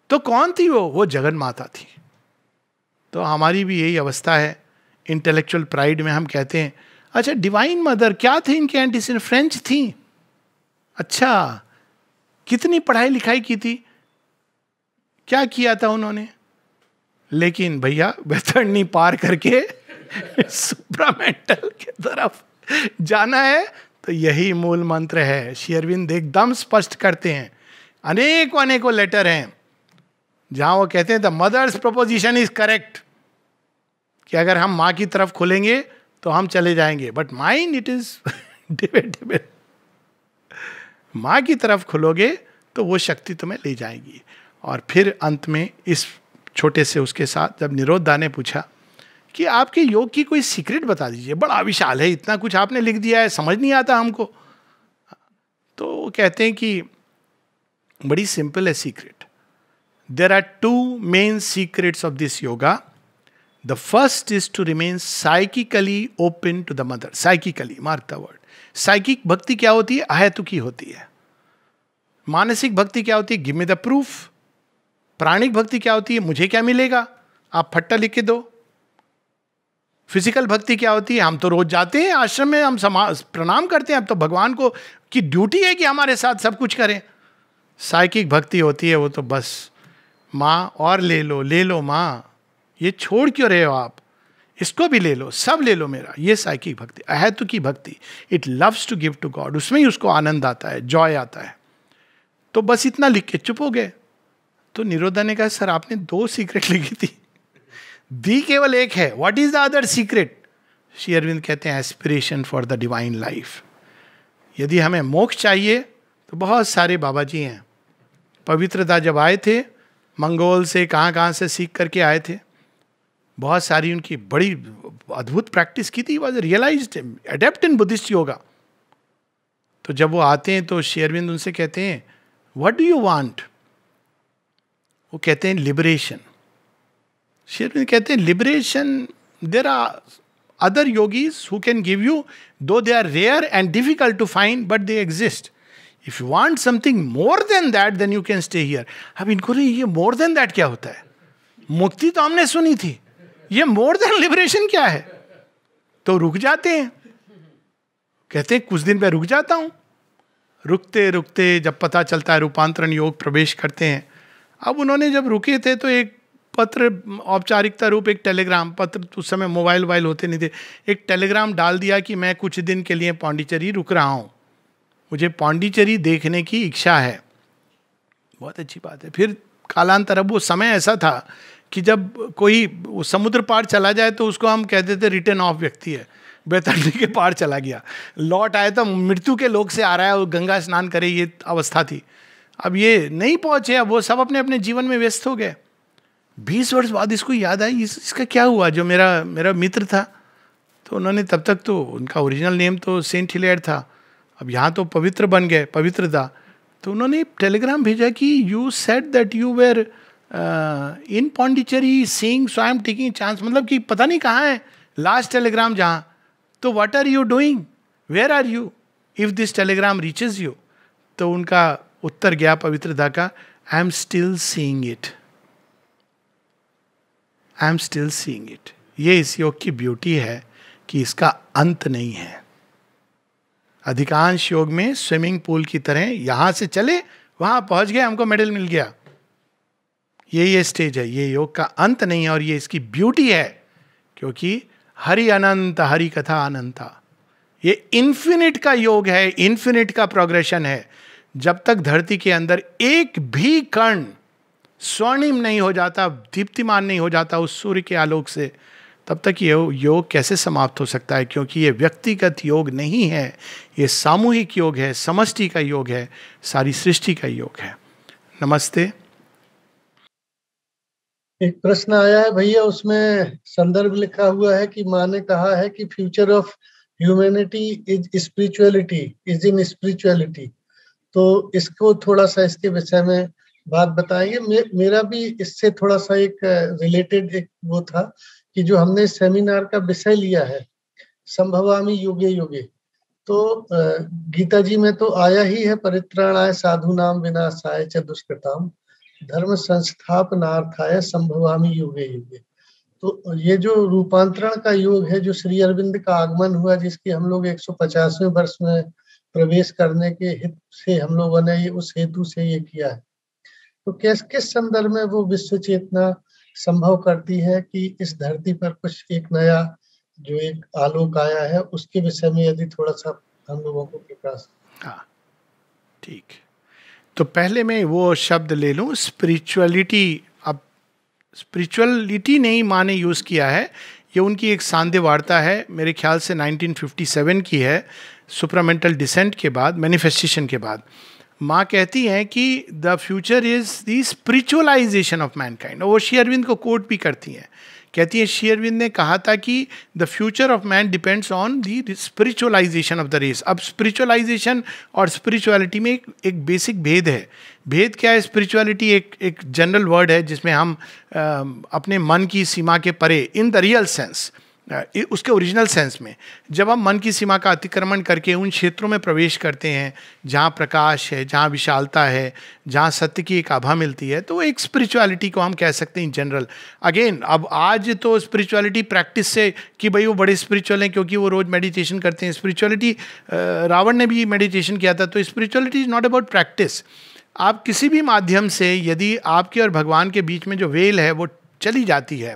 तो कौन थी वो वो जगन माता थी तो हमारी भी यही अवस्था है इंटेलेक्चुअल प्राइड में हम कहते हैं अच्छा डिवाइन मदर क्या थे आंटी एंटीसेंट फ्रेंच थी अच्छा कितनी पढ़ाई लिखाई की थी क्या किया था उन्होंने लेकिन भैया वेस्टर्नी पार करके सुप्रामेंटल की तरफ जाना है तो यही मूल मंत्र है शेयरविंद एकदम स्पष्ट करते हैं अनेकों अनेकों लेटर हैं जहां वो कहते हैं the mother's proposition is correct कि अगर हम माँ की तरफ खुलेंगे तो हम चले जाएंगे but mind it is debatable माँ की तरफ खुलोगे तो वो शक्ति तुम्हें ले जाएगी और फिर अंत में इस छोटे से उसके साथ जब निरोध दा ने पूछा कि आपके योग की कोई सीक्रेट बता दीजिए बड़ा विशाल है इतना कुछ आपने लिख दिया है समझ नहीं आता हमको तो वो कहते हैं कि बड़ी सिंपल है secret there are two main secrets of this yoga the first is to remain psychically open to the mother psychically mark the word psychic भक्ति क्या होती है अहेतुकी होती है मानसिक भक्ति क्या होती है गिव मी द प्रूफ प्राणिक भक्ति क्या होती है मुझे क्या मिलेगा आप फट्टा लिख के दो फिजिकल भक्ति क्या होती है हम तो रोज जाते हैं आश्रम में हम समाज प्रणाम करते हैं अब तो भगवान को की ड्यूटी है कि हमारे साथ सब कुछ करें साइकिक भक्ति होती है वो तो बस माँ और ले लो ले लो माँ ये छोड़ क्यों रहे हो आप इसको भी ले लो सब ले लो मेरा ये साइकिक भक्ति अहेतु की भक्ति it loves to give to God उसमें ही उसको आनंद आता है जॉय आता है तो बस इतना लिख के चुप हो गए तो निरोधा ने कहा सर आपने दो सीक्रेट लिखी थी दी केवल एक है what is the other secret Shri Aurobindo कहते हैं aspiration for the divine life यदि हमें मोक्ष चाहिए तो बहुत सारे बाबा जी हैं पवित्रता जब आए थे मंगोल से कहाँ कहाँ से सीख करके आए थे बहुत सारी उनकी बड़ी अद्भुत प्रैक्टिस की थी was realise adept in Buddhist yoga तो जब वो आते हैं तो शेयरविंद उनसे कहते हैं वट डू यू वॉन्ट वो कहते हैं लिबरेशन शेयरविंद कहते हैं liberation there are other yogis who can give you though they are rare and difficult to find but they exist if you want something more than that then you can stay here अब इनको ये मोर than that क्या होता है मुक्ति तो हमने सुनी थी ये मोर देन लिबरेशन क्या है तो रुक जाते हैं कहते हैं कुछ दिन मैं रुक जाता हूं रुकते रुकते जब पता चलता है रूपांतरण योग प्रवेश करते हैं अब उन्होंने जब रुके थे तो एक पत्र औपचारिकता रूप एक टेलीग्राम पत्र उस समय मोबाइल वोबाइल होते नहीं थे एक टेलीग्राम डाल दिया कि मैं कुछ दिन के लिए पांडिचेरी रुक रहा हूँ मुझे पांडिचेरी देखने की इच्छा है बहुत अच्छी बात है फिर कालांतर अब वो समय ऐसा था कि जब कोई समुद्र पार चला जाए तो उसको हम कहते थे रिटर्न ऑफ व्यक्ति है बेतरनी के पार चला गया लौट आए तो मृत्यु के लोग से आ रहा है और गंगा स्नान करे ये अवस्था थी अब ये नहीं पहुंचे अब वो सब अपने अपने जीवन में व्यस्त हो गए बीस वर्ष बाद इसको याद आई इस, इसका क्या हुआ जो मेरा मेरा मित्र था तो उन्होंने तब तक तो उनका ओरिजिनल नेम तो सेंट हिलेयर था अब यहाँ तो पवित्र बन गए पवित्र था तो उन्होंने टेलीग्राम भेजा कि you said that you were in Pondicherry seeing so I am taking chance मतलब कि पता नहीं कहाँ है लास्ट टेलीग्राम जहाँ तो what are you doing where are you if this telegram reaches you तो उनका उत्तर गया पवित्रता का I am still seeing it I am still seeing it ये इस योग की ब्यूटी है कि इसका अंत नहीं है अधिकांश योग में स्विमिंग पूल की तरह यहां से चले वहां पहुंच गए हमको मेडल मिल गया ये ये स्टेज है ये योग का अंत नहीं है और ये इसकी ब्यूटी है क्योंकि हरि अनंत हरि कथा अनंता ये इन्फिनिट का योग है इन्फिनिट का प्रोग्रेशन है जब तक धरती के अंदर एक भी कण स्वर्णिम नहीं हो जाता दीप्तिमान नहीं हो जाता उस सूर्य के आलोक से तब तक ये योग कैसे समाप्त हो सकता है क्योंकि ये व्यक्तिगत योग नहीं है ये सामूहिक योग है समष्टि का योग है सारी सृष्टि का योग है नमस्ते एक प्रश्न आया है भैया उसमें संदर्भ लिखा हुआ है कि माँ ने कहा है कि future of humanity is spirituality is in spirituality तो इसको थोड़ा सा इसके विषय में बात बताएंगे मे, मेरा भी इससे थोड़ा सा एक रिलेटेड एक वो था कि जो हमने सेमिनार का विषय लिया है संभवामी योगे योगे तो गीता जी में तो आया ही है परित्राणाय साधु नाम विनाशाय च दुष्कृताम धर्म संस्थापनार्थाय संभवामी युगे युगे तो ये जो रूपांतरण का योग है जो श्री अरविंद का आगमन हुआ जिसकी हम लोग एक वर्ष में प्रवेश करने के हित से हम लोगों ने ये उस हेतु से ये किया है तो किस किस संदर्भ में वो विश्व चेतना संभव करती है कि इस धरती पर कुछ एक नया जो एक आलोक आया है उसके विषय में यदि थोड़ा सा हम लोगों को प्रकाश हाँ ठीक तो पहले मैं वो शब्द ले लूँ स्पिरिचुअलिटी अब स्पिरिचुअलिटी नहीं माँ ने यूज़ किया है ये उनकी एक सांध्य वार्ता है मेरे ख्याल से 1957 की है सुपरामेंटल डिसेंट के बाद मैनिफेस्टेशन के बाद माँ कहती हैं कि the future is the spiritualisation of mankind और वो श्री अरविंद को कोट भी करती हैं कहती है शेयरविंद ने कहा था कि the future of man depends on the spiritualisation of the race अब स्पिरिचुअलाइजेशन और स्पिरिचुअलिटी में एक, एक बेसिक भेद है भेद क्या है स्पिरिचुअलिटी एक एक जनरल वर्ड है जिसमें हम आ, अपने मन की सीमा के परे इन द रियल सेंस उसके ओरिजिनल सेंस में जब हम मन की सीमा का अतिक्रमण करके उन क्षेत्रों में प्रवेश करते हैं जहाँ प्रकाश है जहाँ विशालता है जहाँ सत्य की एक आभा मिलती है तो एक स्पिरिचुअलिटी को हम कह सकते हैं इन जनरल अगेन अब आज तो स्पिरिचुअलिटी प्रैक्टिस से कि भाई वो बड़े स्पिरिचुअल हैं क्योंकि वो रोज़ मेडिटेशन करते हैं स्पिरिचुअलिटी रावण ने भी मेडिटेशन किया था तो spirituality is not about practice आप किसी भी माध्यम से यदि आपके और भगवान के बीच में जो वेल है वो चली जाती है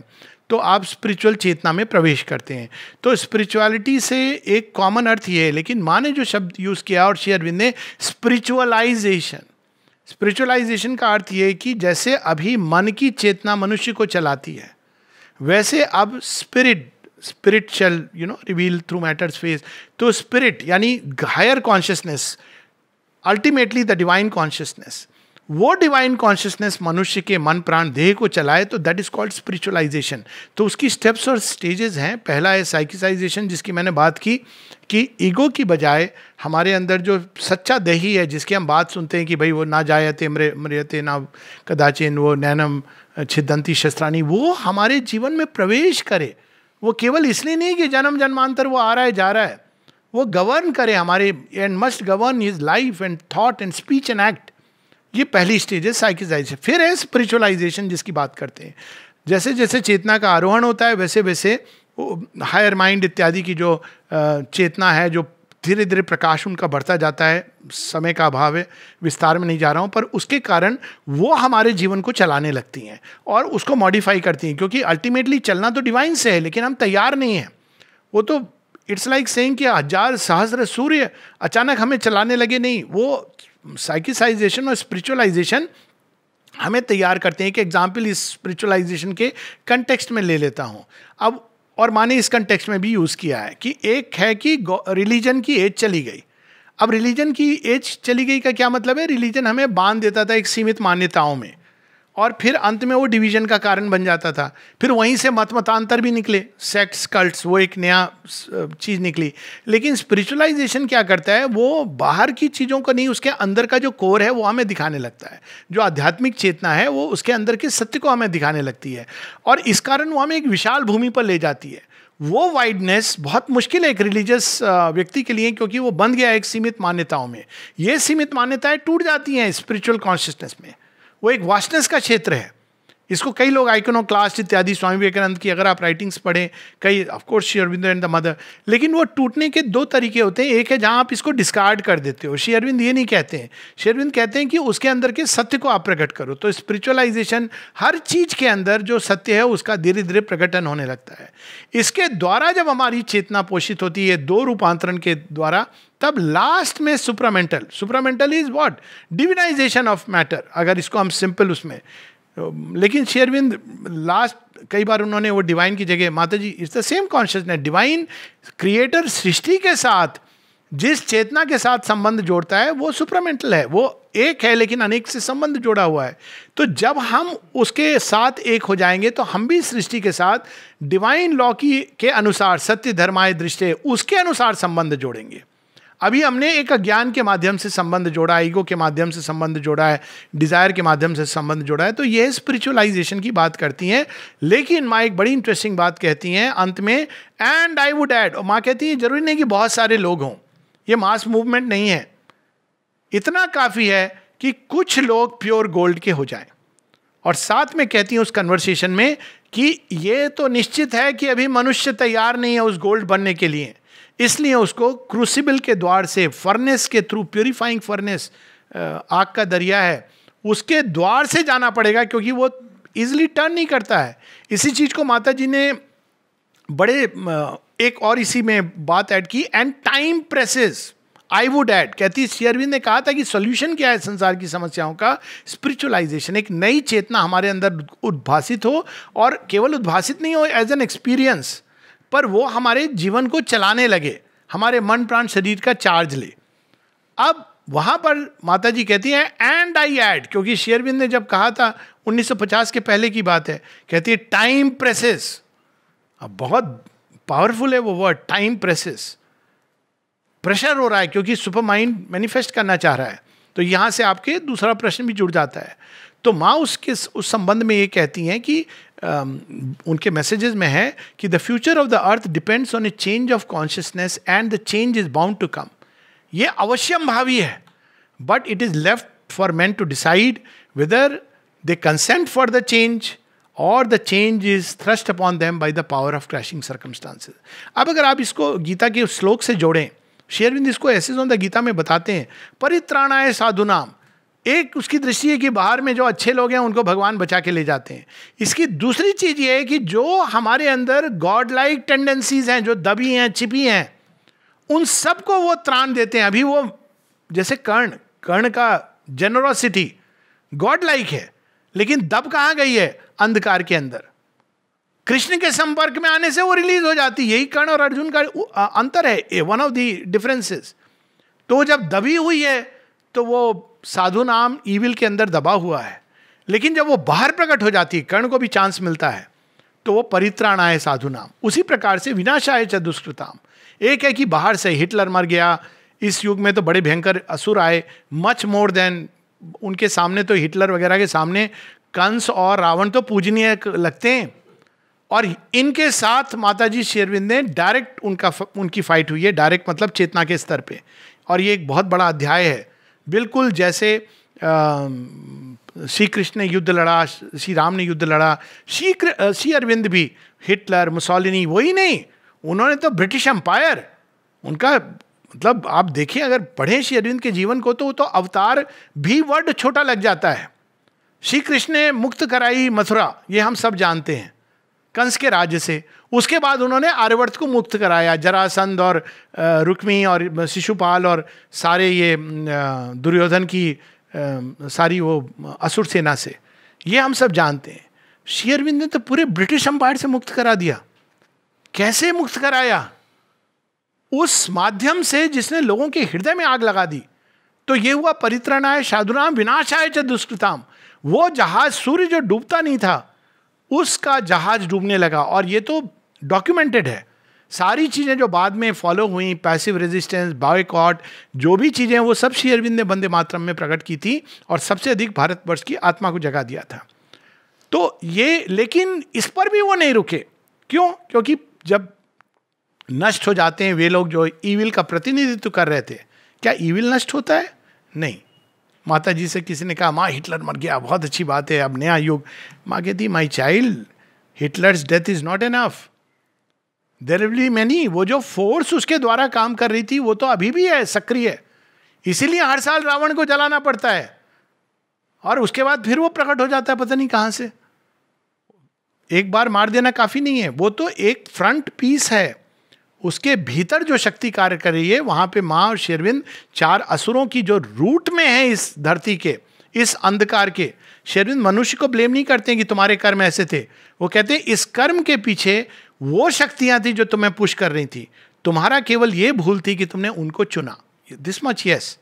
तो आप स्पिरिचुअल चेतना में प्रवेश करते हैं तो स्पिरिचुअलिटी से एक कॉमन अर्थ ये है लेकिन माँ ने जो शब्द यूज़ किया और अरविंद ने स्पिरिचुअलाइजेशन स्पिरिचुअलाइजेशन का अर्थ ये है कि जैसे अभी मन की चेतना मनुष्य को चलाती है वैसे अब spirit spirit shall you know reveal through matters face तो स्पिरिट यानी higher consciousness ultimately the divine consciousness वो डिवाइन कॉन्शियसनेस मनुष्य के मन प्राण देह को चलाए तो दैट इज कॉल्ड स्पिरिचुअलाइजेशन तो उसकी स्टेप्स और स्टेजेस हैं पहला है साइकिसाइजेशन जिसकी मैंने बात की कि ईगो की बजाय हमारे अंदर जो सच्चा दही है जिसकी हम बात सुनते हैं कि भाई वो ना जायते मरे मरियते ना कदाचिन वो नैनम छिदंती शस्त्राणी वो हमारे जीवन में प्रवेश करे वो केवल इसलिए नहीं कि जन्म जन्मांतर वो आ रहा है जा रहा है वो गवर्न करे हमारे and must govern his life and thought and speech and act ये पहली स्टेज है साइकिलाइजेशन फिर है स्पिरिचुअलाइजेशन जिसकी बात करते हैं जैसे जैसे चेतना का आरोहण होता है वैसे वैसे हायर माइंड इत्यादि की जो चेतना है जो धीरे धीरे प्रकाश उनका बढ़ता जाता है समय का अभाव है विस्तार में नहीं जा रहा हूँ पर उसके कारण वो हमारे जीवन को चलाने लगती हैं और उसको मॉडिफाई करती हैं क्योंकि अल्टीमेटली चलना तो डिवाइन से है लेकिन हम तैयार नहीं हैं वो तो इट्स लाइक सेइंग कि हजार सहस्र सूर्य अचानक हमें चलाने लगे नहीं वो साइकिसाइजेशन और स्पिरिचुअलाइजेशन हमें तैयार करते हैं कि एग्जाम्पल इस स्पिरिचुअलाइजेशन के कंटेक्सट में ले लेता हूँ अब और माने इस कंटेक्स में भी यूज़ किया है कि एक है कि रिलीजन की एज चली गई अब रिलीजन की एज चली गई का क्या मतलब है रिलीजन हमें बांध देता था एक सीमित मान्यताओं में और फिर अंत में वो डिवीजन का कारण बन जाता था फिर वहीं से मत मतांतर भी निकले सेक्ट्स कल्ट्स वो एक नया चीज़ निकली लेकिन स्पिरिचुअलाइजेशन क्या करता है वो बाहर की चीज़ों को नहीं उसके अंदर का जो कोर है वो हमें दिखाने लगता है जो आध्यात्मिक चेतना है वो उसके अंदर के सत्य को हमें दिखाने लगती है और इस कारण वो हमें एक विशाल भूमि पर ले जाती है वो वाइडनेस बहुत मुश्किल है एक रिलीजियस व्यक्ति के लिए क्योंकि वो बंध गया है एक सीमित मान्यताओं में ये सीमित मान्यताएं टूट जाती हैं स्पिरिचुअल कॉन्शियसनेस में वो एक वास्टनेस का क्षेत्र है इसको कई लोग आइकनो क्लास्ट इत्यादि स्वामी विवेकानंद की अगर आप राइटिंग्स पढ़ें कई of course Shri Aurobindo and the mother लेकिन वो टूटने के दो तरीके होते हैं एक है जहाँ आप इसको डिस्कार्ड कर देते हो श्री अरविंद ये नहीं कहते हैं श्री अरविंद कहते हैं कि उसके अंदर के सत्य को आप प्रकट करो तो स्पिरिचुअलाइजेशन हर चीज के अंदर जो सत्य है उसका धीरे धीरे प्रकटन होने लगता है इसके द्वारा जब हमारी चेतना पोषित होती है दो रूपांतरण के द्वारा तब लास्ट में supramental supramental is what divinisation of matter अगर इसको हम सिंपल उसमें लेकिन शेरविंद लास्ट कई बार उन्होंने वो डिवाइन की जगह माता ji it's the same consciousness divine creator सृष्टि के साथ जिस चेतना के साथ संबंध जोड़ता है वो सुपरमेंटल है वो एक है लेकिन अनेक से संबंध जोड़ा हुआ है तो जब हम उसके साथ एक हो जाएंगे तो हम भी सृष्टि के साथ डिवाइन लॉ की के अनुसार सत्य धर्माय दृष्टि उसके अनुसार संबंध जोड़ेंगे अभी हमने एक अज्ञान के माध्यम से संबंध जोड़ा है ईगो के माध्यम से संबंध जोड़ा है डिजायर के माध्यम से संबंध जोड़ा है तो यह स्पिरिचुअलाइजेशन की बात करती हैं लेकिन माँ एक बड़ी इंटरेस्टिंग बात कहती हैं अंत में एंड आई वुड एड और माँ कहती हैं जरूरी नहीं कि बहुत सारे लोग हों ये मास मूवमेंट नहीं है इतना काफ़ी है कि कुछ लोग प्योर गोल्ड के हो जाएं और साथ में कहती हूँ उस कन्वर्सेशन में कि ये तो निश्चित है कि अभी मनुष्य तैयार नहीं है उस गोल्ड बनने के लिए इसलिए उसको क्रूसिबल के द्वार से फर्नेस के थ्रू प्योरीफाइंग फर्नेस आग का दरिया है उसके द्वार से जाना पड़ेगा क्योंकि वो इजिली टर्न नहीं करता है इसी चीज को माता जी ने बड़े एक और इसी में बात ऐड की and time presses I would add कहती अरविंद ने कहा था कि सोल्यूशन क्या है संसार की समस्याओं का स्पिरिचुअलाइजेशन एक नई चेतना हमारे अंदर उद्भासित हो और केवल उद्भासित नहीं हो एज एन एक्सपीरियंस पर वो हमारे जीवन को चलाने लगे हमारे मन प्राण शरीर का चार्ज ले अब वहां पर माता जी कहती है एंड आई एड क्योंकि शेयरबिंद ने जब कहा था 1950 के पहले की बात है कहती है टाइम प्रेसेस अब बहुत पावरफुल है वो वर्ड टाइम प्रेसेस प्रेशर हो रहा है क्योंकि सुपर माइंड मैनिफेस्ट करना चाह रहा है तो यहां से आपके दूसरा प्रश्न भी जुड़ जाता है तो माँ उसके उस संबंध में ये कहती हैं कि उनके मैसेजेस में है कि the future of the earth depends on a change of consciousness and the change is bound to come ये अवश्यम भावी है but it is left for man to decide whether they consent for the change और the change is thrust upon them by the power of crashing circumstances अब अगर आप इसको गीता के श्लोक से जोड़ें शेयरविंद इसको ऐसे ऑन द गीता में बताते हैं परित्राणाय साधु नाम एक उसकी दृष्टि है कि बाहर में जो अच्छे लोग हैं उनको भगवान बचा के ले जाते हैं इसकी दूसरी चीज ये है कि जो हमारे अंदर गॉड लाइक टेंडेंसीज हैं जो दबी हैं छिपी हैं उन सबको वो त्राण देते हैं अभी वो जैसे कर्ण कर्ण का जेनरोसिटी गॉड लाइक है लेकिन दब कहाँ गई है अंधकार के अंदर कृष्ण के संपर्क में आने से वो रिलीज हो जाती यही कर्ण और अर्जुन का अंतर है वन ऑफ दी डिफरेंसेस तो जब दबी हुई है तो वो साधु नाम ईविल के अंदर दबा हुआ है लेकिन जब वो बाहर प्रकट हो जाती है कर्ण को भी चांस मिलता है तो वो परित्राण आए साधु नाम उसी प्रकार से विनाशाय च दुष्कृताम एक है कि बाहर से हिटलर मर गया इस युग में तो बड़े भयंकर असुर आए मच मोर देन उनके सामने तो हिटलर वगैरह के सामने कंस और रावण तो पूजनीय लगते हैं और इनके साथ माताजी शेरविंद ने डायरेक्ट उनका उनकी फाइट हुई है डायरेक्ट मतलब चेतना के स्तर पे और ये एक बहुत बड़ा अध्याय है बिल्कुल जैसे श्री कृष्ण ने युद्ध लड़ा श्री राम ने युद्ध लड़ा श्री श्री अरविंद भी हिटलर मुसोलिनी वही नहीं उन्होंने तो ब्रिटिश एम्पायर उनका मतलब आप देखें अगर पढ़ें श्री अरविंद के जीवन को तो वो तो अवतार भी वर्ड छोटा लग जाता है श्री कृष्ण ने मुक्त कराई मथुरा ये हम सब जानते हैं कंस के राज्य से उसके बाद उन्होंने आर्यवर्त को मुक्त कराया जरासंध और रुक्मी और शिशुपाल और सारे ये दुर्योधन की सारी वो असुर सेना से ये हम सब जानते हैं शेयरविंद ने तो पूरे ब्रिटिश अंपायर से मुक्त करा दिया कैसे मुक्त कराया उस माध्यम से जिसने लोगों के हृदय में आग लगा दी तो ये हुआ परित्रणाय शादुराम विनाशाय च दुष्कृताम वो जहाज सूर्य जो डूबता नहीं था उसका जहाज डूबने लगा और ये तो डॉक्यूमेंटेड है सारी चीज़ें जो बाद में फॉलो हुई पैसिव रेजिस्टेंस बायकॉट जो भी चीज़ें वो सब श्री अरविंद ने बंदे मातरम में प्रकट की थी और सबसे अधिक भारतवर्ष की आत्मा को जगा दिया था तो ये लेकिन इस पर भी वो नहीं रुके क्यों क्योंकि जब नष्ट हो जाते हैं वे लोग जो ईविल का प्रतिनिधित्व कर रहे थे क्या ईविल नष्ट होता है नहीं माता जी से किसी ने कहा माँ हिटलर मर गया बहुत अच्छी बात है अब नया युग माँ कहती my child Hitler's death is not enough there will many वो जो फोर्स उसके द्वारा काम कर रही थी वो तो अभी भी है सक्रिय इसीलिए हर साल रावण को जलाना पड़ता है और उसके बाद फिर वो प्रकट हो जाता है पता नहीं कहाँ से एक बार मार देना काफी नहीं है वो तो एक फ्रंट पीस है उसके भीतर जो शक्ति कार्य कर रही है वहाँ पे माँ और शेरविंद चार असुरों की जो रूट में है इस धरती के इस अंधकार के शेरविंद मनुष्य को ब्लेम नहीं करते कि तुम्हारे कर्म ऐसे थे वो कहते हैं इस कर्म के पीछे वो शक्तियाँ थी जो तुम्हें पुश कर रही थी तुम्हारा केवल ये भूल थी कि तुमने उनको चुना this much yes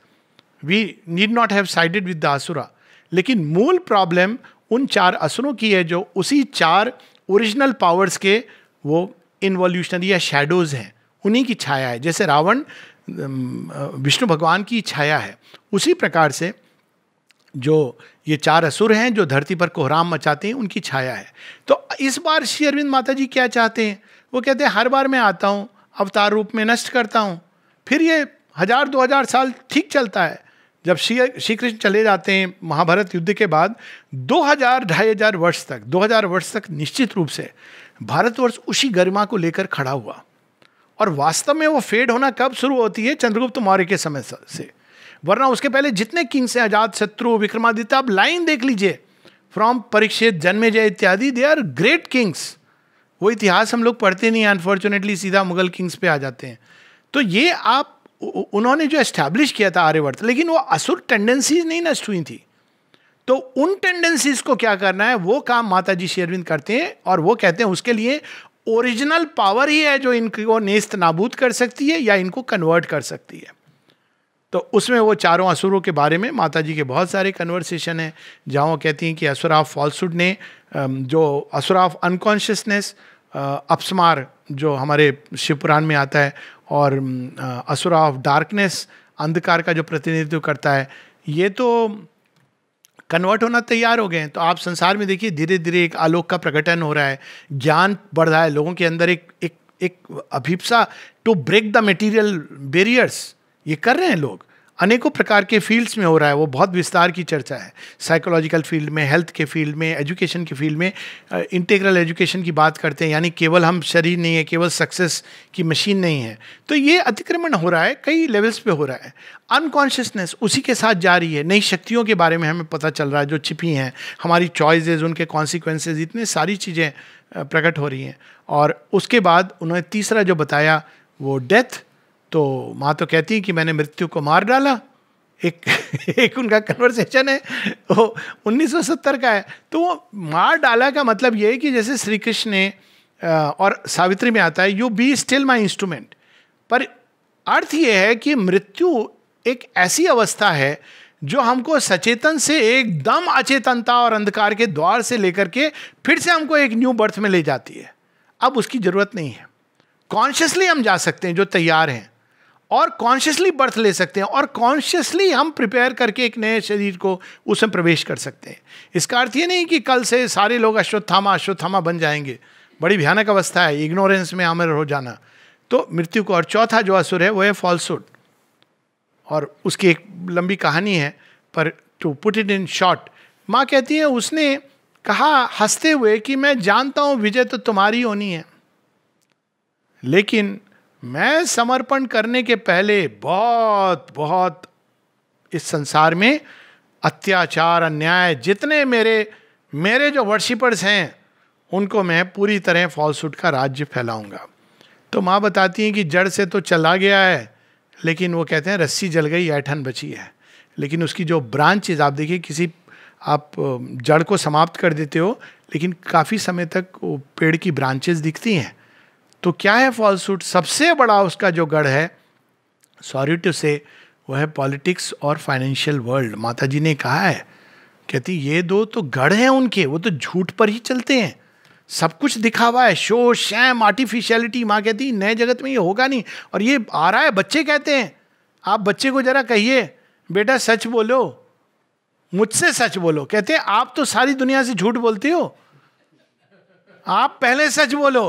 we need not have sided with the asura लेकिन मूल प्रॉब्लम उन चार असुरों की है जो उसी चार ओरिजिनल पावर्स के वो इन्वॉल्यूशनरी या शेडोज़ हैं उन्हीं की छाया है जैसे रावण विष्णु भगवान की छाया है उसी प्रकार से जो ये चार असुर हैं जो धरती पर कोहराम मचाते हैं उनकी छाया है तो इस बार श्री अरविंद माता जी क्या चाहते हैं वो कहते हैं हर बार मैं आता हूँ अवतार रूप में नष्ट करता हूँ फिर ये हजार दो हजार साल ठीक चलता है जब श्री श्री कृष्ण चले जाते हैं महाभारत युद्ध के बाद दो हजार ढाई हजार वर्ष तक दो हजार वर्ष तक निश्चित रूप से भारतवर्ष उसी गरिमा को लेकर खड़ा हुआ और वास्तव में वो फेड होना कब शुरू होती है चंद्रगुप्त मौर्य के समय से वरना उसके पहले जितने किंग्स हैं अजात शत्रु विक्रमादित्य आप लाइन देख लीजिए फ्रॉम परीक्षित जय इत्यादि दे आर ग्रेट किंग्स वो इतिहास हम लोग पढ़ते नहीं अनफॉर्चुनेटली सीधा मुगल किंग्स पे आ जाते हैं तो ये आप उन्होंने जो एस्टैब्लिश किया था आर्यवर्त लेकिन वो असुर टेंडेंसीज नहीं नष्ट हुई थी तो उन टेंडेंसीज को क्या करना है वो काम माता जी शेरविंद करते हैं और वो कहते हैं उसके लिए ओरिजिनल पावर ही है जो इनको नेस्त नाबूद कर सकती है या इनको कन्वर्ट कर सकती है तो उसमें वो चारों असुरों के बारे में माता जी के बहुत सारे कन्वर्सेशन हैं जहाँ वो कहती हैं कि असुर ऑफ फॉल्सुड ने जो असुर ऑफ अनकॉन्शियसनेस अपस्मार जो हमारे शिवपुराण में आता है और असुर ऑफ डार्कनेस अंधकार का जो प्रतिनिधित्व करता है ये तो कन्वर्ट होना तैयार हो गए हैं तो आप संसार में देखिए धीरे धीरे एक आलोक का प्रकटन हो रहा है ज्ञान बढ़ रहा है लोगों के अंदर एक एक एक अभिप्सा to break the material barriers ये कर रहे हैं लोग अनेकों प्रकार के फील्ड्स में हो रहा है वो बहुत विस्तार की चर्चा है साइकोलॉजिकल फील्ड में हेल्थ के फील्ड में एजुकेशन के फील्ड में इंटीग्रल एजुकेशन की बात करते हैं यानी केवल हम शरीर नहीं है केवल सक्सेस की मशीन नहीं है तो ये अतिक्रमण हो रहा है कई लेवल्स पे हो रहा है अनकॉन्शियसनेस उसी के साथ जा रही है नई शक्तियों के बारे में हमें पता चल रहा है जो छिपी हैं हमारी चॉइसेस उनके कॉन्सिक्वेंसेज इतनी सारी चीज़ें प्रकट हो रही हैं और उसके बाद उन्होंने तीसरा जो बताया वो डेथ तो माँ तो कहती है कि मैंने मृत्यु को मार डाला एक एक उनका कन्वर्सेशन है वो 1970 का है तो वो मार डाला का मतलब ये है कि जैसे श्री कृष्ण ने और सावित्री में आता है you be still my instrument पर अर्थ ये है कि मृत्यु एक ऐसी अवस्था है जो हमको सचेतन से एकदम अचेतनता और अंधकार के द्वार से लेकर के फिर से हमको एक न्यू बर्थ में ले जाती है अब उसकी ज़रूरत नहीं है कॉन्शियसली हम जा सकते हैं जो तैयार हैं और कॉन्शियसली बर्थ ले सकते हैं और कॉन्शियसली हम प्रिपेयर करके एक नए शरीर को उसमें प्रवेश कर सकते हैं इसका अर्थ ये नहीं कि कल से सारे लोग अश्वत्थामा अश्वत्थामा बन जाएंगे बड़ी भयानक अवस्था है इग्नोरेंस में अमर हो जाना तो मृत्यु को और चौथा जो असुर है वो है फॉल्सुड और उसकी एक लंबी कहानी है पर to put it in short माँ कहती है उसने कहा हंसते हुए कि मैं जानता हूँ विजय तो तुम्हारी होनी है लेकिन मैं समर्पण करने के पहले बहुत बहुत इस संसार में अत्याचार अन्याय जितने मेरे मेरे जो वर्शिपर्स हैं उनको मैं पूरी तरह फॉल्सूट का राज्य फैलाऊंगा तो माँ बताती हैं कि जड़ से तो चला गया है लेकिन वो कहते हैं रस्सी जल गई ऐठन बची है लेकिन उसकी जो ब्रांचेज आप देखिए किसी आप जड़ को समाप्त कर देते हो लेकिन काफ़ी समय तक वो पेड़ की ब्रांचेज दिखती हैं तो क्या है फॉल्सूट सबसे बड़ा उसका जो गढ़ है सॉरी टू से वो है पॉलिटिक्स और फाइनेंशियल वर्ल्ड माता जी ने कहा है कहती ये दो तो गढ़ हैं उनके वो तो झूठ पर ही चलते हैं सब कुछ दिखा हुआ है शो शैम आर्टिफिशियलिटी माँ कहती नए जगत में ये होगा नहीं और ये आ रहा है बच्चे कहते हैं आप बच्चे को जरा कहिए बेटा सच बोलो मुझसे सच बोलो कहते हैं आप तो सारी दुनिया से झूठ बोलते हो आप पहले सच बोलो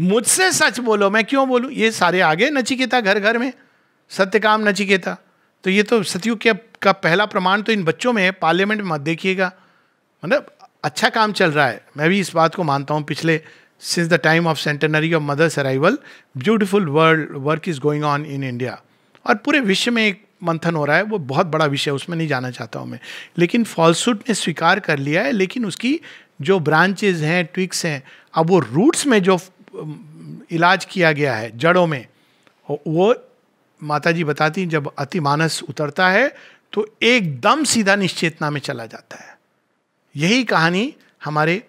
मुझसे सच बोलो मैं क्यों बोलूं ये सारे आगे नचिकेता घर घर में सत्यकाम नचिकेता तो ये तो सतयुग के का पहला प्रमाण तो इन बच्चों में है पार्लियामेंट में मत देखिएगा मतलब अच्छा काम चल रहा है मैं भी इस बात को मानता हूँ पिछले since the time of centenary of mother's arrival beautiful world work is going on in India और पूरे विश्व में एक मंथन हो रहा है वो बहुत बड़ा विषय है उसमें नहीं जाना चाहता हूँ मैं लेकिन फॉल्सूट ने स्वीकार कर लिया है लेकिन उसकी जो ब्रांचेज हैं ट्विक्स हैं अब वो रूट्स में जो इलाज किया गया है जड़ों में वो माता जी बताती जब अति मानस उतरता है तो एकदम सीधा निश्चेतना में चला जाता है यही कहानी हमारे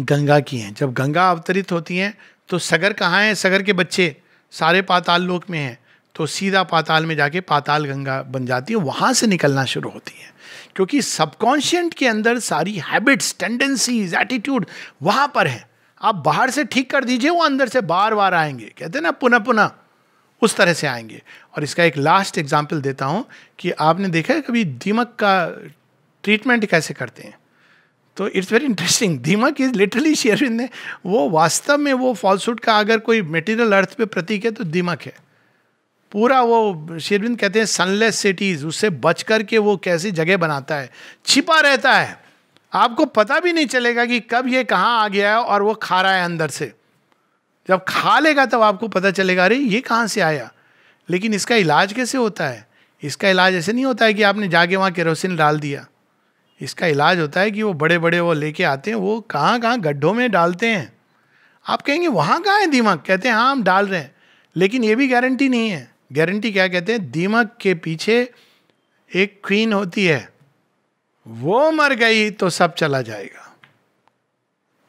गंगा की है जब गंगा अवतरित होती हैं तो सगर कहाँ हैं सगर के बच्चे सारे पाताल लोक में हैं तो सीधा पाताल में जाके पाताल गंगा बन जाती है वहाँ से निकलना शुरू होती है क्योंकि सबकॉन्शियंट के अंदर सारी हैबिट्स टेंडेंसीज एटीट्यूड वहाँ पर हैं आप बाहर से ठीक कर दीजिए वो अंदर से बार बार आएंगे कहते हैं ना पुनः पुनः उस तरह से आएंगे और इसका एक लास्ट एग्जाम्पल देता हूँ कि आपने देखा है कभी दीमक का ट्रीटमेंट कैसे करते हैं तो इट्स वेरी इंटरेस्टिंग दीमक इज लिटरली शेयरविंद ने वो वास्तव में वो फॉल्सूट का अगर कोई मेटीरियल अर्थ पे प्रतीक है तो दीमक है पूरा वो शेरविंद कहते हैं सनलेस सिटीज़ उससे बच कर के वो कैसी जगह बनाता है छिपा रहता है आपको पता भी नहीं चलेगा कि कब ये कहाँ आ गया है और वो खा रहा है अंदर से जब खा लेगा तब आपको पता चलेगा अरे ये कहाँ से आया लेकिन इसका इलाज कैसे होता है इसका इलाज ऐसे नहीं होता है कि आपने जाके वहाँ केरोसिन डाल दिया इसका इलाज होता है कि वो बड़े बड़े वो लेके आते हैं वो कहाँ कहाँ गड्ढों में डालते हैं आप कहेंगे वहाँ कहाँ है दीमक कहते हैं हाँ हम डाल रहे हैं लेकिन ये भी गारंटी नहीं है गारंटी क्या कहते हैं दीमक के पीछे एक क्वीन होती है वो मर गई तो सब चला जाएगा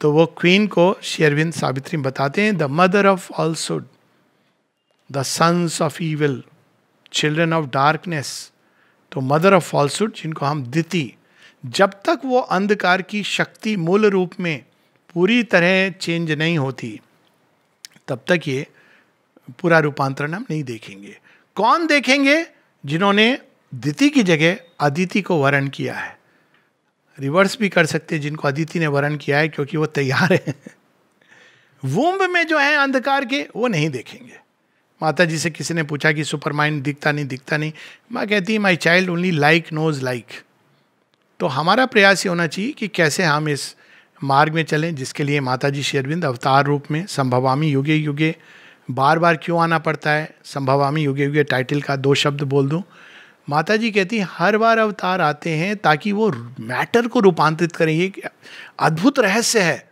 तो वो क्वीन को शेयरविंद सावित्री बताते हैं द मदर ऑफ सुड the sons of evil children of darkness तो मदर ऑफ फॉल्सुड जिनको हम दिति जब तक वो अंधकार की शक्ति मूल रूप में पूरी तरह चेंज नहीं होती तब तक ये पूरा रूपांतरण हम नहीं देखेंगे कौन देखेंगे जिन्होंने दिति की जगह अदिति को वर्ण किया है रिवर्स भी कर सकते हैं जिनको अदिति ने वर्ण किया है क्योंकि वो तैयार है वूम्ब में जो है अंधकार के वो नहीं देखेंगे माता जी से किसी ने पूछा कि सुपर माइंड दिखता नहीं दिखता नहीं माँ कहती my child only like knows like तो हमारा प्रयास ये होना चाहिए कि कैसे हम इस मार्ग में चलें जिसके लिए माता जी शेरविंद अवतार रूप में संभवामी युगे युगे बार बार क्यों आना पड़ता है संभवामी युगे युगे टाइटल का दो शब्द बोल दूँ माता जी कहती है हर बार अवतार आते हैं ताकि वो मैटर को रूपांतरित करें ये अद्भुत रहस्य है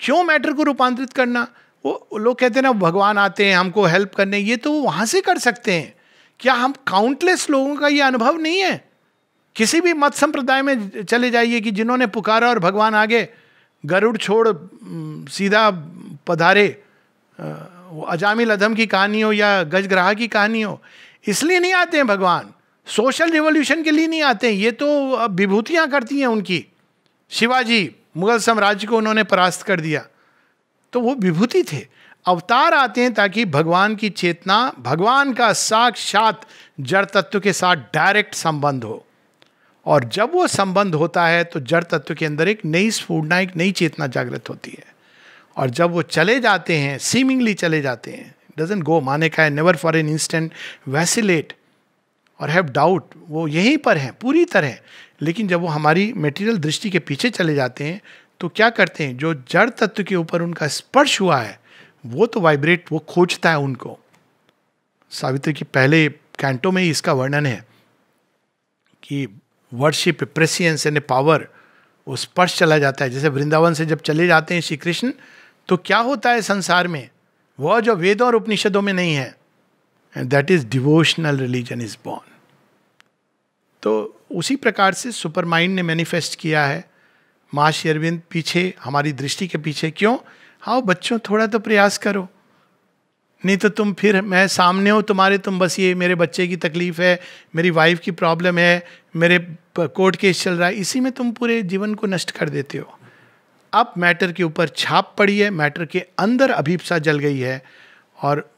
क्यों मैटर को रूपांतरित करना वो लोग कहते हैं ना भगवान आते हैं हमको हेल्प करने ये तो वो वहाँ से कर सकते हैं क्या हम काउंटलेस लोगों का ये अनुभव नहीं है किसी भी मत संप्रदाय में चले जाइए कि जिन्होंने पुकारा और भगवान आगे गरुड़ छोड़ सीधा पधारे वो अजामिल अधम की कहानी हो या गजग्राह की कहानी हो इसलिए नहीं आते हैं भगवान सोशल रिवॉल्यूशन के लिए नहीं आते हैं ये तो विभूतियाँ करती हैं उनकी शिवाजी मुगल साम्राज्य को उन्होंने परास्त कर दिया तो वो विभूति थे अवतार आते हैं ताकि भगवान की चेतना भगवान का साक्षात जड़ तत्व के साथ डायरेक्ट संबंध हो और जब वो संबंध होता है तो जड़ तत्व के अंदर एक नई स्फूर्णा एक नई चेतना जागृत होती है और जब वो चले जाते हैं सीमिंगली चले जाते हैं डजेंट गो माने का है never for an instant vacillate और हैव डाउट वो यहीं पर हैं पूरी तरह लेकिन जब वो हमारी मेटीरियल दृष्टि के पीछे चले जाते हैं तो क्या करते हैं जो जड़ तत्व के ऊपर उनका स्पर्श हुआ है वो तो वाइब्रेट वो खोजता है उनको सावित्री के पहले कैंटो में ही इसका वर्णन है कि वर्शिप प्रेसियंस एंड पावर वो स्पर्श चला जाता है जैसे वृंदावन से जब चले जाते हैं श्री कृष्ण तो क्या होता है संसार में वह जो वेदों और उपनिषदों में नहीं है and that is devotional religion is born तो उसी प्रकार से सुपर माइंड ने मैनिफेस्ट किया है माँ शेरविंद पीछे हमारी दृष्टि के पीछे क्यों हाओ बच्चों थोड़ा तो प्रयास करो नहीं तो तुम फिर मैं सामने हो तुम्हारे तुम बस ये मेरे बच्चे की तकलीफ है मेरी वाइफ की प्रॉब्लम है मेरे कोर्ट केस चल रहा है इसी में तुम पूरे जीवन को नष्ट कर देते हो अब मैटर के ऊपर छाप पड़ी है मैटर के अंदर अभिप्सा जल गई है और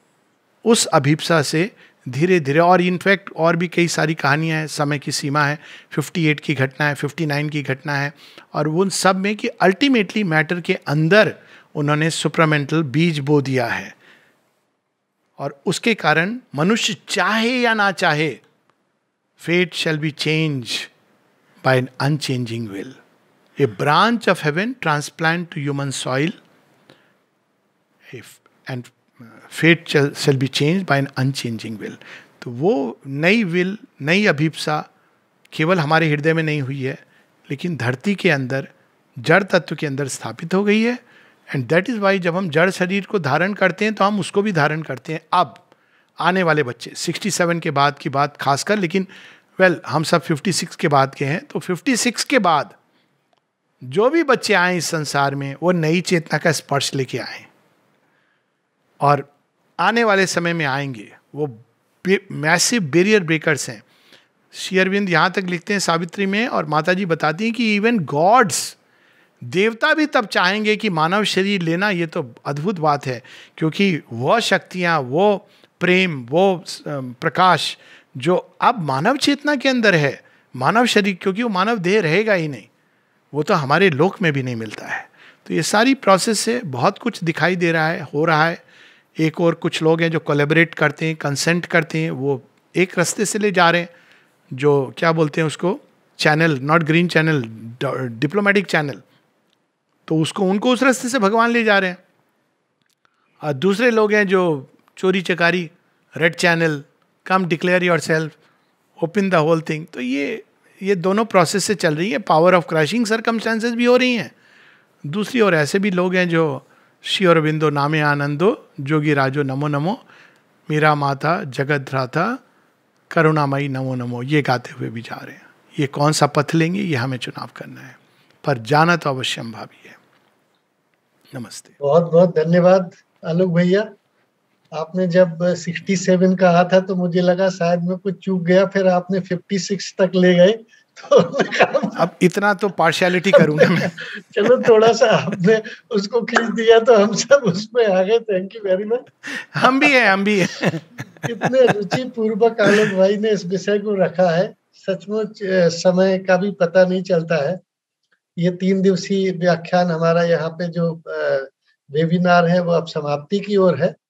उस अभिप्सा से धीरे धीरे और इनफैक्ट और भी कई सारी कहानियाँ हैं समय की सीमा है 58 की घटना है 59 की घटना है और उन सब में कि अल्टीमेटली मैटर के अंदर उन्होंने सुप्रमेंटल बीज बो दिया है और उसके कारण मनुष्य चाहे या ना चाहे fate shall be change by an unchanging will a branch of heaven transplant to human soil and fate shall be change by an unchanging will तो वो नई विल नई अभिप्सा केवल हमारे हृदय में नहीं हुई है लेकिन धरती के अंदर जड़ तत्व के अंदर स्थापित हो गई है एंड दैट इज़ वाई जब हम जड़ शरीर को धारण करते हैं तो हम उसको भी धारण करते हैं अब आने वाले बच्चे 67 के बाद की बात खासकर लेकिन वेल well, हम सब 56 के बाद के हैं तो 56 के बाद जो भी बच्चे आए इस संसार में वो नई चेतना का स्पर्श लेके आए और आने वाले समय में आएंगे वो मैसिव बेरियर ब्रेकर्स हैं शेयरविंद यहाँ तक लिखते हैं सावित्री में और माता जी बताती हैं कि इवन गॉड्स देवता भी तब चाहेंगे कि मानव शरीर लेना ये तो अद्भुत बात है क्योंकि वह शक्तियाँ वो प्रेम वो प्रकाश जो अब मानव चेतना के अंदर है मानव शरीर क्योंकि वो मानव देह रहेगा ही नहीं वो तो हमारे लोक में भी नहीं मिलता है तो ये सारी प्रोसेस से बहुत कुछ दिखाई दे रहा है हो रहा है एक और कुछ लोग हैं जो कोलेबरेट करते हैं कंसेंट करते हैं वो एक रास्ते से ले जा रहे हैं जो क्या बोलते हैं उसको channel not green channel diplomatic channel तो उसको उनको उस रास्ते से भगवान ले जा रहे हैं और दूसरे लोग हैं जो चोरी चकारी red channel come declare yourself open the whole thing तो ये ये दोनों प्रोसेस से चल रही है पावर ऑफ क्रैशिंग सरकमस्टांसेस भी हो रही हैं दूसरी ओर ऐसे भी लोग हैं जो श्री बिंदो नामे आनंदो जोगी राजो नमो नमो मीरा माता जगत राता करुणामयी नमो नमो ये गाते हुए भी जा रहे हैं ये कौन सा पथ लेंगे ये हमें चुनाव करना है पर जाना तो अवश्य भावी है नमस्ते बहुत बहुत धन्यवाद आलोक भैया आपने जब 67 कहा था तो मुझे लगा शायद मैं कुछ चूक गया फिर आपने 56 तक ले गए तो अब इतना तो पार्शियलिटी करूंगा मैं चलो थोड़ा सा आपने उसको खींच दिया तो हम सब उसमें आ गए थैंक यू वेरी मच हम भी हैं हम भी हैं कितने रुचि पूर्वक आलोक भाई ने इस विषय को रखा है सचमुच समय का भी पता नहीं चलता है ये तीन दिवसीय व्याख्यान हमारा यहाँ पे जो वेबिनार है वो अब समाप्ति की ओर है